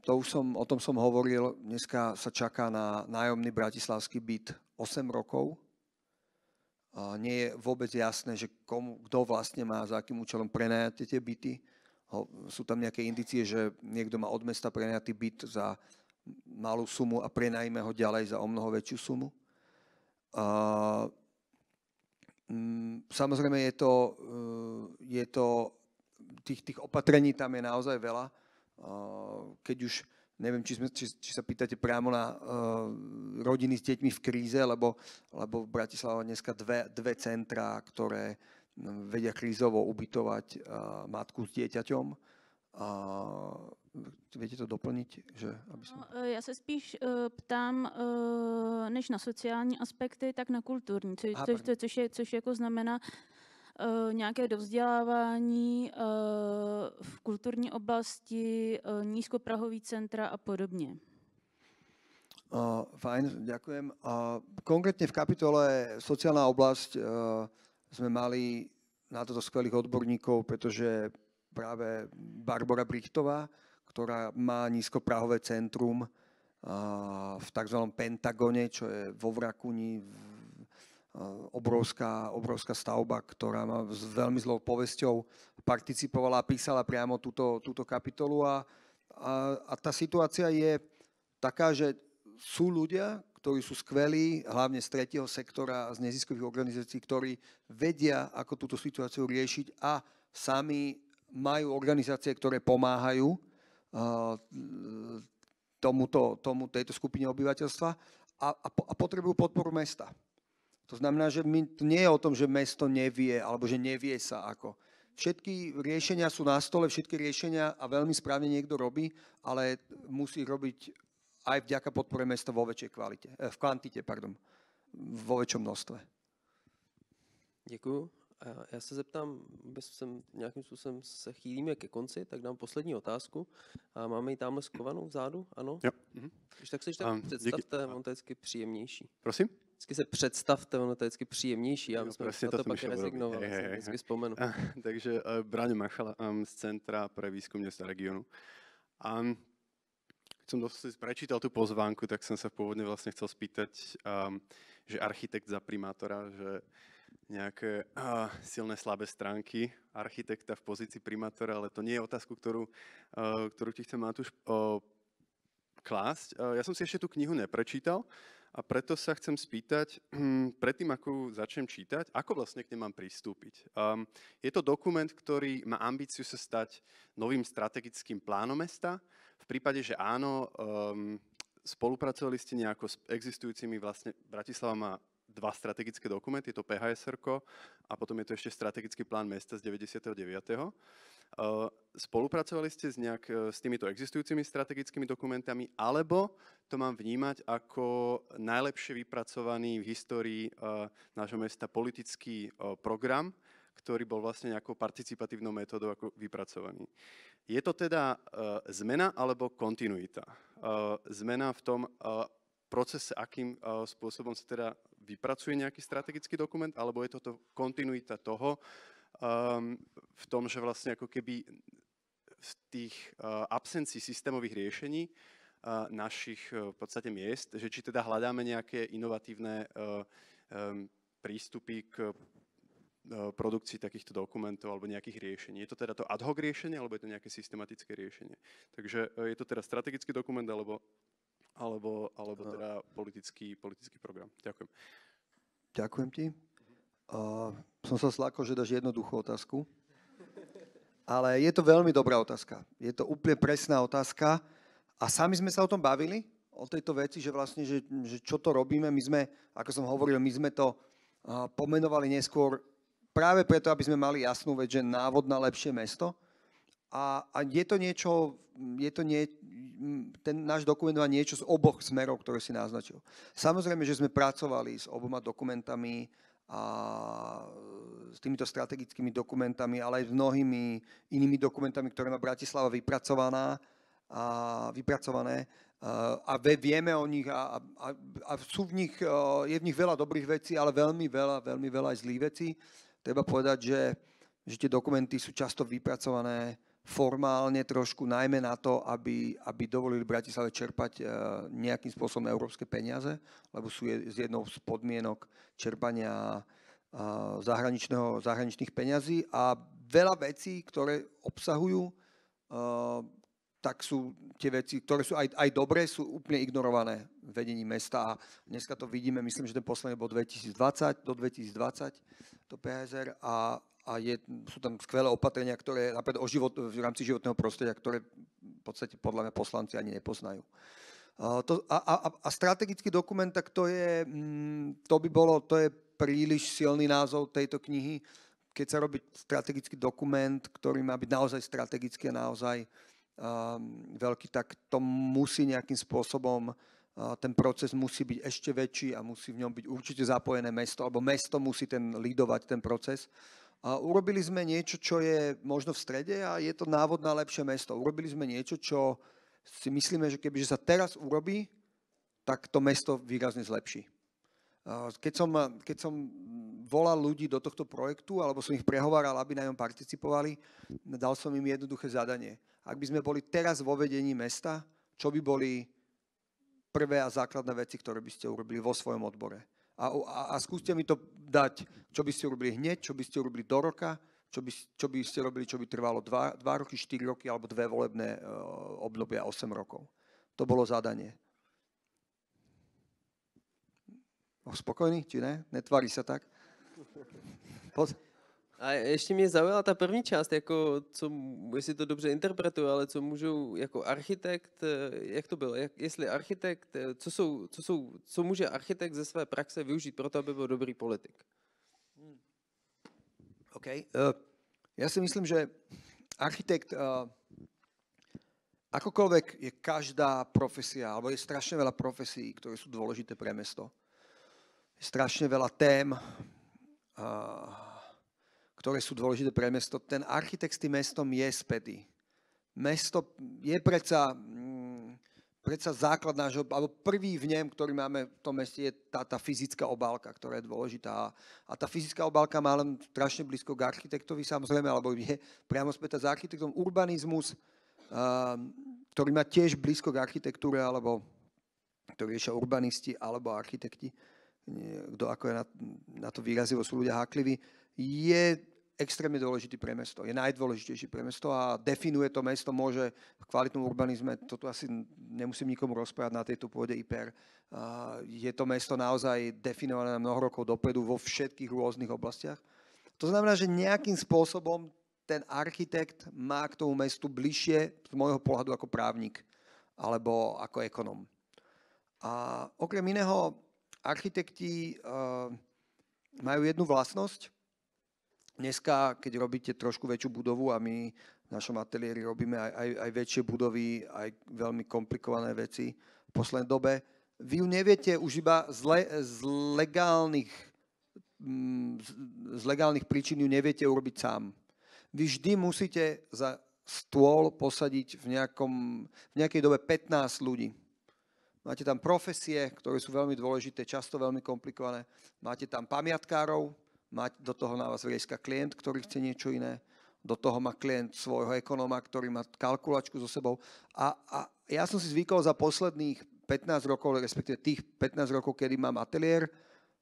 Speaker 2: to už som, o tom som hovoril, dneska sa čaká na nájomný bratislavský byt 8 rokov. A nie je vôbec jasné, že komu, kto vlastne má za akým účelom prenajať tie byty. Ho, sú tam nejaké indicie, že niekto má od mesta prenajatý byt za malú sumu a prenajme ho ďalej za o mnoho väčšiu sumu. A, Mm, samozrejme je to, eh, je to tých, tých opatrení tam je naozaj veľa. Eh, keď už, neviem, či, sme, či, či sa pýtate priamo na eh, rodiny s deťmi v kríze, lebo, lebo v Bratislava dneska dve, dve centrá, ktoré mm, vedia krízovo ubytovať matku s dieťaťom a viete to doplniť? Že, aby som... no,
Speaker 1: e, já se spíš uh, ptám, uh, než na sociální aspekty, tak na kulturní, což, Aha, což, což, je, což jako znamená uh, nějaké dovzdelávanie uh, v kulturní oblasti, uh, nízkoprahový centra a podobně.
Speaker 2: Uh, fajn, ďakujem. Uh, konkrétne v kapitole sociálna oblasť uh, sme mali na toto skvelých odborníkov, pretože práve Barbara Brichtová, ktorá má nízkoprahové centrum v tzv. Pentagone, čo je vo Vrakuni obrovská, obrovská stavba, ktorá má s veľmi zlou povesťou participovala a písala priamo túto, túto kapitolu. A, a, a tá situácia je taká, že sú ľudia, ktorí sú skvelí, hlavne z tretieho sektora a z neziskových organizácií, ktorí vedia, ako túto situáciu riešiť a sami majú organizácie, ktoré pomáhajú uh, tomuto, tomu, tejto skupine obyvateľstva a, a, a potrebujú podporu mesta. To znamená, že my, to nie je o tom, že mesto nevie, alebo že nevie sa ako. Všetky riešenia sú na stole, všetky riešenia a veľmi správne niekto robí, ale musí robiť aj vďaka podpore mesta vo väčšej kvalite, eh, v kvantite, pardon, vo väčšom množstve.
Speaker 1: Ďakujem. Já se zeptám, sem, nějakým způsobem se chýlíme ke konci, tak dám poslední otázku. A máme ji tamhle skovanou vzadu, ano? Jo. Mhm. Když tak se tak um, představte, díky. on to je vždycky příjemnější. Prosím? Vždycky se představte, ono to je vždycky příjemnější. Já myslím, že to, to pak rezignoval, hej, hej, vždycky vzpomenu. A,
Speaker 4: takže uh, eh, Braňo Machala um, z Centra pro výzkum města regionu. Um, keď som dosť prečítal tú pozvánku, tak som sa pôvodne vlastne chcel spýtať, um, že architekt za primátora, že nejaké uh, silné, slabé stránky architekta v pozícii primátora, ale to nie je otázku, ktorú, uh, ktorú ti chcem, Matúš, uh, klásť. Ja som si ešte tú knihu neprečítal a preto sa chcem spýtať, hm, predtým ako začnem čítať, ako vlastne k nej mám pristúpiť. Um, je to dokument, ktorý má ambíciu sa stať novým strategickým plánom mesta. V prípade, že áno, um, spolupracovali ste nejako s existujúcimi, vlastne Bratislava má dva strategické dokumenty, je to phsr a potom je to ešte strategický plán mesta z 99. Spolupracovali ste s, nejak, e, s týmito existujúcimi strategickými dokumentami, alebo to mám vnímať ako najlepšie vypracovaný v histórii e, nášho mesta politický e, program, ktorý bol vlastne nejakou participatívnou metódou ako vypracovaný. Je to teda zmena alebo kontinuita? zmena v tom, procese, akým spôsobom sa teda vypracuje nejaký strategický dokument, alebo je toto kontinuita toho um, v tom, že vlastne ako keby v tých uh, absencií systémových riešení uh, našich uh, v podstate miest, že či teda hľadáme nejaké inovatívne uh, um, prístupy k produkcii takýchto dokumentov alebo nejakých riešení. Je to teda to ad hoc riešenie alebo je to nejaké systematické riešenie? Takže je to teda strategický dokument alebo alebo, alebo teda politický, politický program. Ďakujem.
Speaker 2: Ďakujem ti. Uh, som sa slákol, že dáš jednoduchú otázku. Ale je to veľmi dobrá otázka. Je to úplne presná otázka. A sami sme sa o tom bavili, o tejto veci, že vlastne, že, že čo to robíme. My sme, ako som hovoril, my sme to uh, pomenovali neskôr práve preto, aby sme mali jasnú vec, že návod na lepšie mesto – a, a je to niečo, je to nie, ten náš dokument má niečo z oboch smerov, ktoré si naznačil. Samozrejme, že sme pracovali s oboma dokumentami a s týmito strategickými dokumentami, ale aj s mnohými inými dokumentami, ktoré má Bratislava vypracovaná a vypracované a vieme o nich a, a, a sú v nich, e, je v nich veľa dobrých vecí, ale veľmi veľa, veľmi veľa aj zlých vecí. Treba povedať, že, že tie dokumenty sú často vypracované formálne trošku, najmä na to, aby, aby dovolili Bratislave čerpať e, nejakým spôsobom európske peniaze, lebo sú z jednou z podmienok čerpania e, zahraničných peňazí a veľa vecí, ktoré obsahujú, e, tak sú tie veci, ktoré sú aj, aj dobré, sú úplne ignorované vedení mesta a dneska to vidíme, myslím, že ten posledný bol 2020, do 2020 to PSR a, a je, sú tam skvelé opatrenia, ktoré napríklad o život, v rámci životného prostredia, ktoré v podstate podľa mňa poslanci ani nepoznajú. to, a, a, a strategický dokument, tak to je, mm, to by bolo, to je príliš silný názov tejto knihy. Keď sa robí strategický dokument, ktorý má byť naozaj strategický a naozaj um, veľký, tak to musí nejakým spôsobom, uh, ten proces musí byť ešte väčší a musí v ňom byť určite zapojené mesto, alebo mesto musí ten lídovať ten proces. A urobili sme niečo, čo je možno v strede a je to návod na lepšie mesto. Urobili sme niečo, čo si myslíme, že keby sa teraz urobí, tak to mesto výrazne zlepší. Keď som, keď som volal ľudí do tohto projektu, alebo som ich prehováral, aby na ňom participovali, dal som im jednoduché zadanie. Ak by sme boli teraz vo vedení mesta, čo by boli prvé a základné veci, ktoré by ste urobili vo svojom odbore? a, a, a skúste mi to dať, čo by ste urobili hneď, čo by ste urobili do roka, čo by, čo by ste robili, čo by trvalo 2, roky, 4 roky alebo dve volebné e, obdobia 8 rokov. To bolo zadanie. Oh, spokojný, či ne? Netvári sa tak?
Speaker 1: A ještě mě zaujala ta první část, jako co, jestli to dobře interpretuju, ale co můžu jako architekt, eh, jak to bylo, jak, jestli architekt, eh, co, jsou, co, jsou, co může architekt ze své praxe využít pro to, aby byl dobrý politik? Hmm.
Speaker 2: OK. Uh, já si myslím, že architekt, uh, akokoľvek je každá profesia, alebo je strašně veľa profesí, které jsou důležité pro město. Je veľa tém, uh, ktoré sú dôležité pre mesto. Ten architekt s tým mestom je spätý. Mesto je predsa, mm, predsa základ nášho, alebo prvý vnem, ktorý máme v tom meste, je tá, tá fyzická obálka, ktorá je dôležitá. A tá fyzická obálka má len strašne blízko k architektovi, samozrejme, alebo je priamo spätá s architektom. Urbanizmus, ktorý má tiež blízko k architektúre, alebo to riešia urbanisti alebo architekti, kto ako je na, na to výrazivo, sú ľudia hákliví je extrémne dôležitý pre mesto. Je najdôležitejší pre mesto a definuje to mesto, môže v kvalitnom urbanizme, toto asi nemusím nikomu rozprávať na tejto pôde IPR, je to mesto naozaj definované na mnoho rokov dopredu vo všetkých rôznych oblastiach. To znamená, že nejakým spôsobom ten architekt má k tomu mestu bližšie z môjho pohľadu ako právnik alebo ako ekonom. A okrem iného, architekti majú jednu vlastnosť, Dneska, keď robíte trošku väčšiu budovu a my v našom ateliéri robíme aj, aj, aj väčšie budovy, aj veľmi komplikované veci v poslednej dobe, vy ju neviete už iba z, le, z legálnych mm, z legálnych príčin ju neviete urobiť sám. Vy vždy musíte za stôl posadiť v, nejakom, v nejakej dobe 15 ľudí. Máte tam profesie, ktoré sú veľmi dôležité, často veľmi komplikované. Máte tam pamiatkárov, mať do toho na vás vriezka klient, ktorý chce niečo iné, do toho má klient svojho ekonóma, ktorý má kalkulačku so sebou. A, a ja som si zvykol za posledných 15 rokov, respektíve tých 15 rokov, kedy mám ateliér,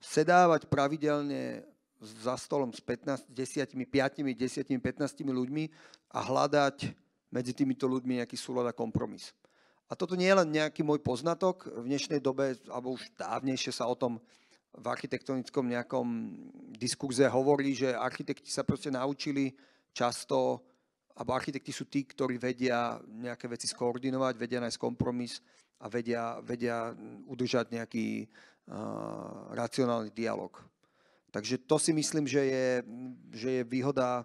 Speaker 2: sedávať pravidelne za stolom s 15, 10, 5, 10, 15 ľuďmi a hľadať medzi týmito ľuďmi nejaký súľad a kompromis. A toto nie je len nejaký môj poznatok. V dnešnej dobe, alebo už dávnejšie sa o tom v architektonickom nejakom diskurze hovorí, že architekti sa proste naučili často, alebo architekti sú tí, ktorí vedia nejaké veci skoordinovať, vedia nájsť kompromis a vedia, vedia udržať nejaký uh, racionálny dialog. Takže to si myslím, že je, že je výhoda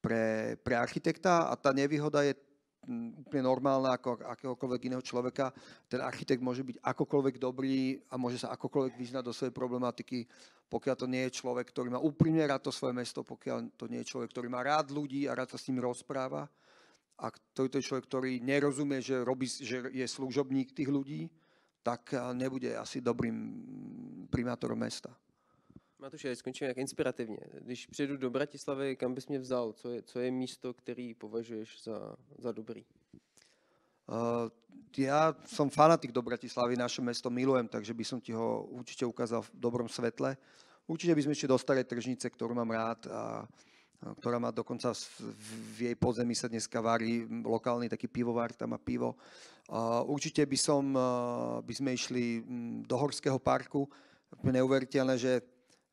Speaker 2: pre, pre architekta a tá nevýhoda je úplne normálna ako akéhokoľvek iného človeka. Ten architekt môže byť akokoľvek dobrý a môže sa akokoľvek vyznať do svojej problematiky, pokiaľ to nie je človek, ktorý má úprimne rád to svoje mesto, pokiaľ to nie je človek, ktorý má rád ľudí a rád sa s nimi rozpráva. A to je človek, ktorý nerozumie, že, robí, že je služobník tých ľudí, tak nebude asi dobrým primátorom mesta
Speaker 1: já skončím jak inspirativně. Když přijdu do Bratislavy, kam bys mě vzal? Co je, co je místo, který považuješ za, za
Speaker 2: dobrý? Uh, ja som fanatik do Bratislavy, naše mesto milujem, takže by som ti ho určite ukázal v dobrom svetle. Určite by sme ešte do starej tržnice, ktorú mám rád a, a ktorá má dokonca v jej pozemí sa dneska varí lokálny taký pivovár, tam má pivo. Uh, určite by, som, uh, by sme išli do Horského parku. Neuveriteľné, že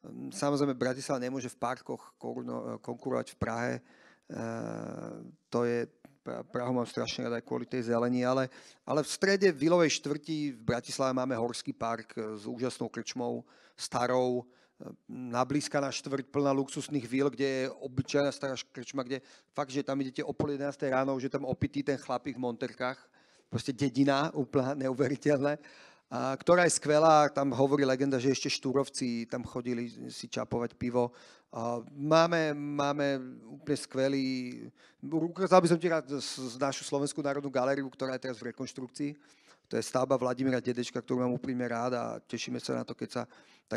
Speaker 2: Ehm, samozrejme, Bratislava nemôže v parkoch eh, konkurovať v Prahe. Ehm, to je, Prahu mám strašne rada aj kvôli tej zelení, ale, ale v strede Vilovej štvrti v Bratislave máme horský park eh, s úžasnou krčmou, starou, ehm, na štvrť plná luxusných víl, kde je obyčajná stará krčma, kde fakt, že tam idete o pol 11 ráno, že tam opitý ten chlapík v monterkách, proste dedina, úplne neuveriteľné a, ktorá je skvelá. Tam hovorí legenda, že ešte štúrovci tam chodili si čapovať pivo. A, máme, máme úplne skvelý... Ukázal by som ti rád z, z našu Slovenskú národnú galériu, ktorá je teraz v rekonštrukcii. To je stavba Vladimíra Dedečka, ktorú mám úplne rád a tešíme sa na to, keď sa tá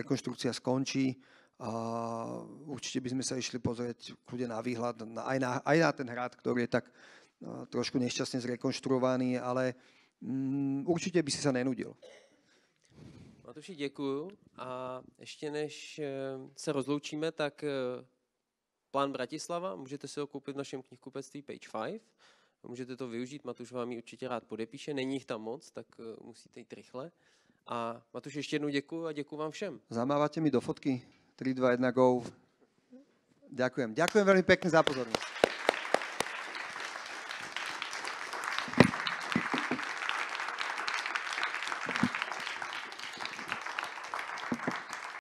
Speaker 2: rekonštrukcia skončí. A určite by sme sa išli pozrieť kľude na výhľad, aj na, aj na ten hrad, ktorý je tak trošku nešťastne zrekonštruovaný, ale Mm, určitě by si se nenudil.
Speaker 1: Matuši, děkuju. A ještě než eh, se rozloučíme, tak eh, plán Bratislava, můžete si ho koupit v našem knihkupectví Page 5. Můžete to využít, Matuš vám ji určitě rád podepíše, není jich tam moc, tak eh, musíte jít rychle. A Matuš, ještě jednou děkuji a děkuji vám všem.
Speaker 2: Zamáváte mi do fotky 3, 2, 1, go. Ďakujem. Ďakujem veľmi pekne za pozornosť.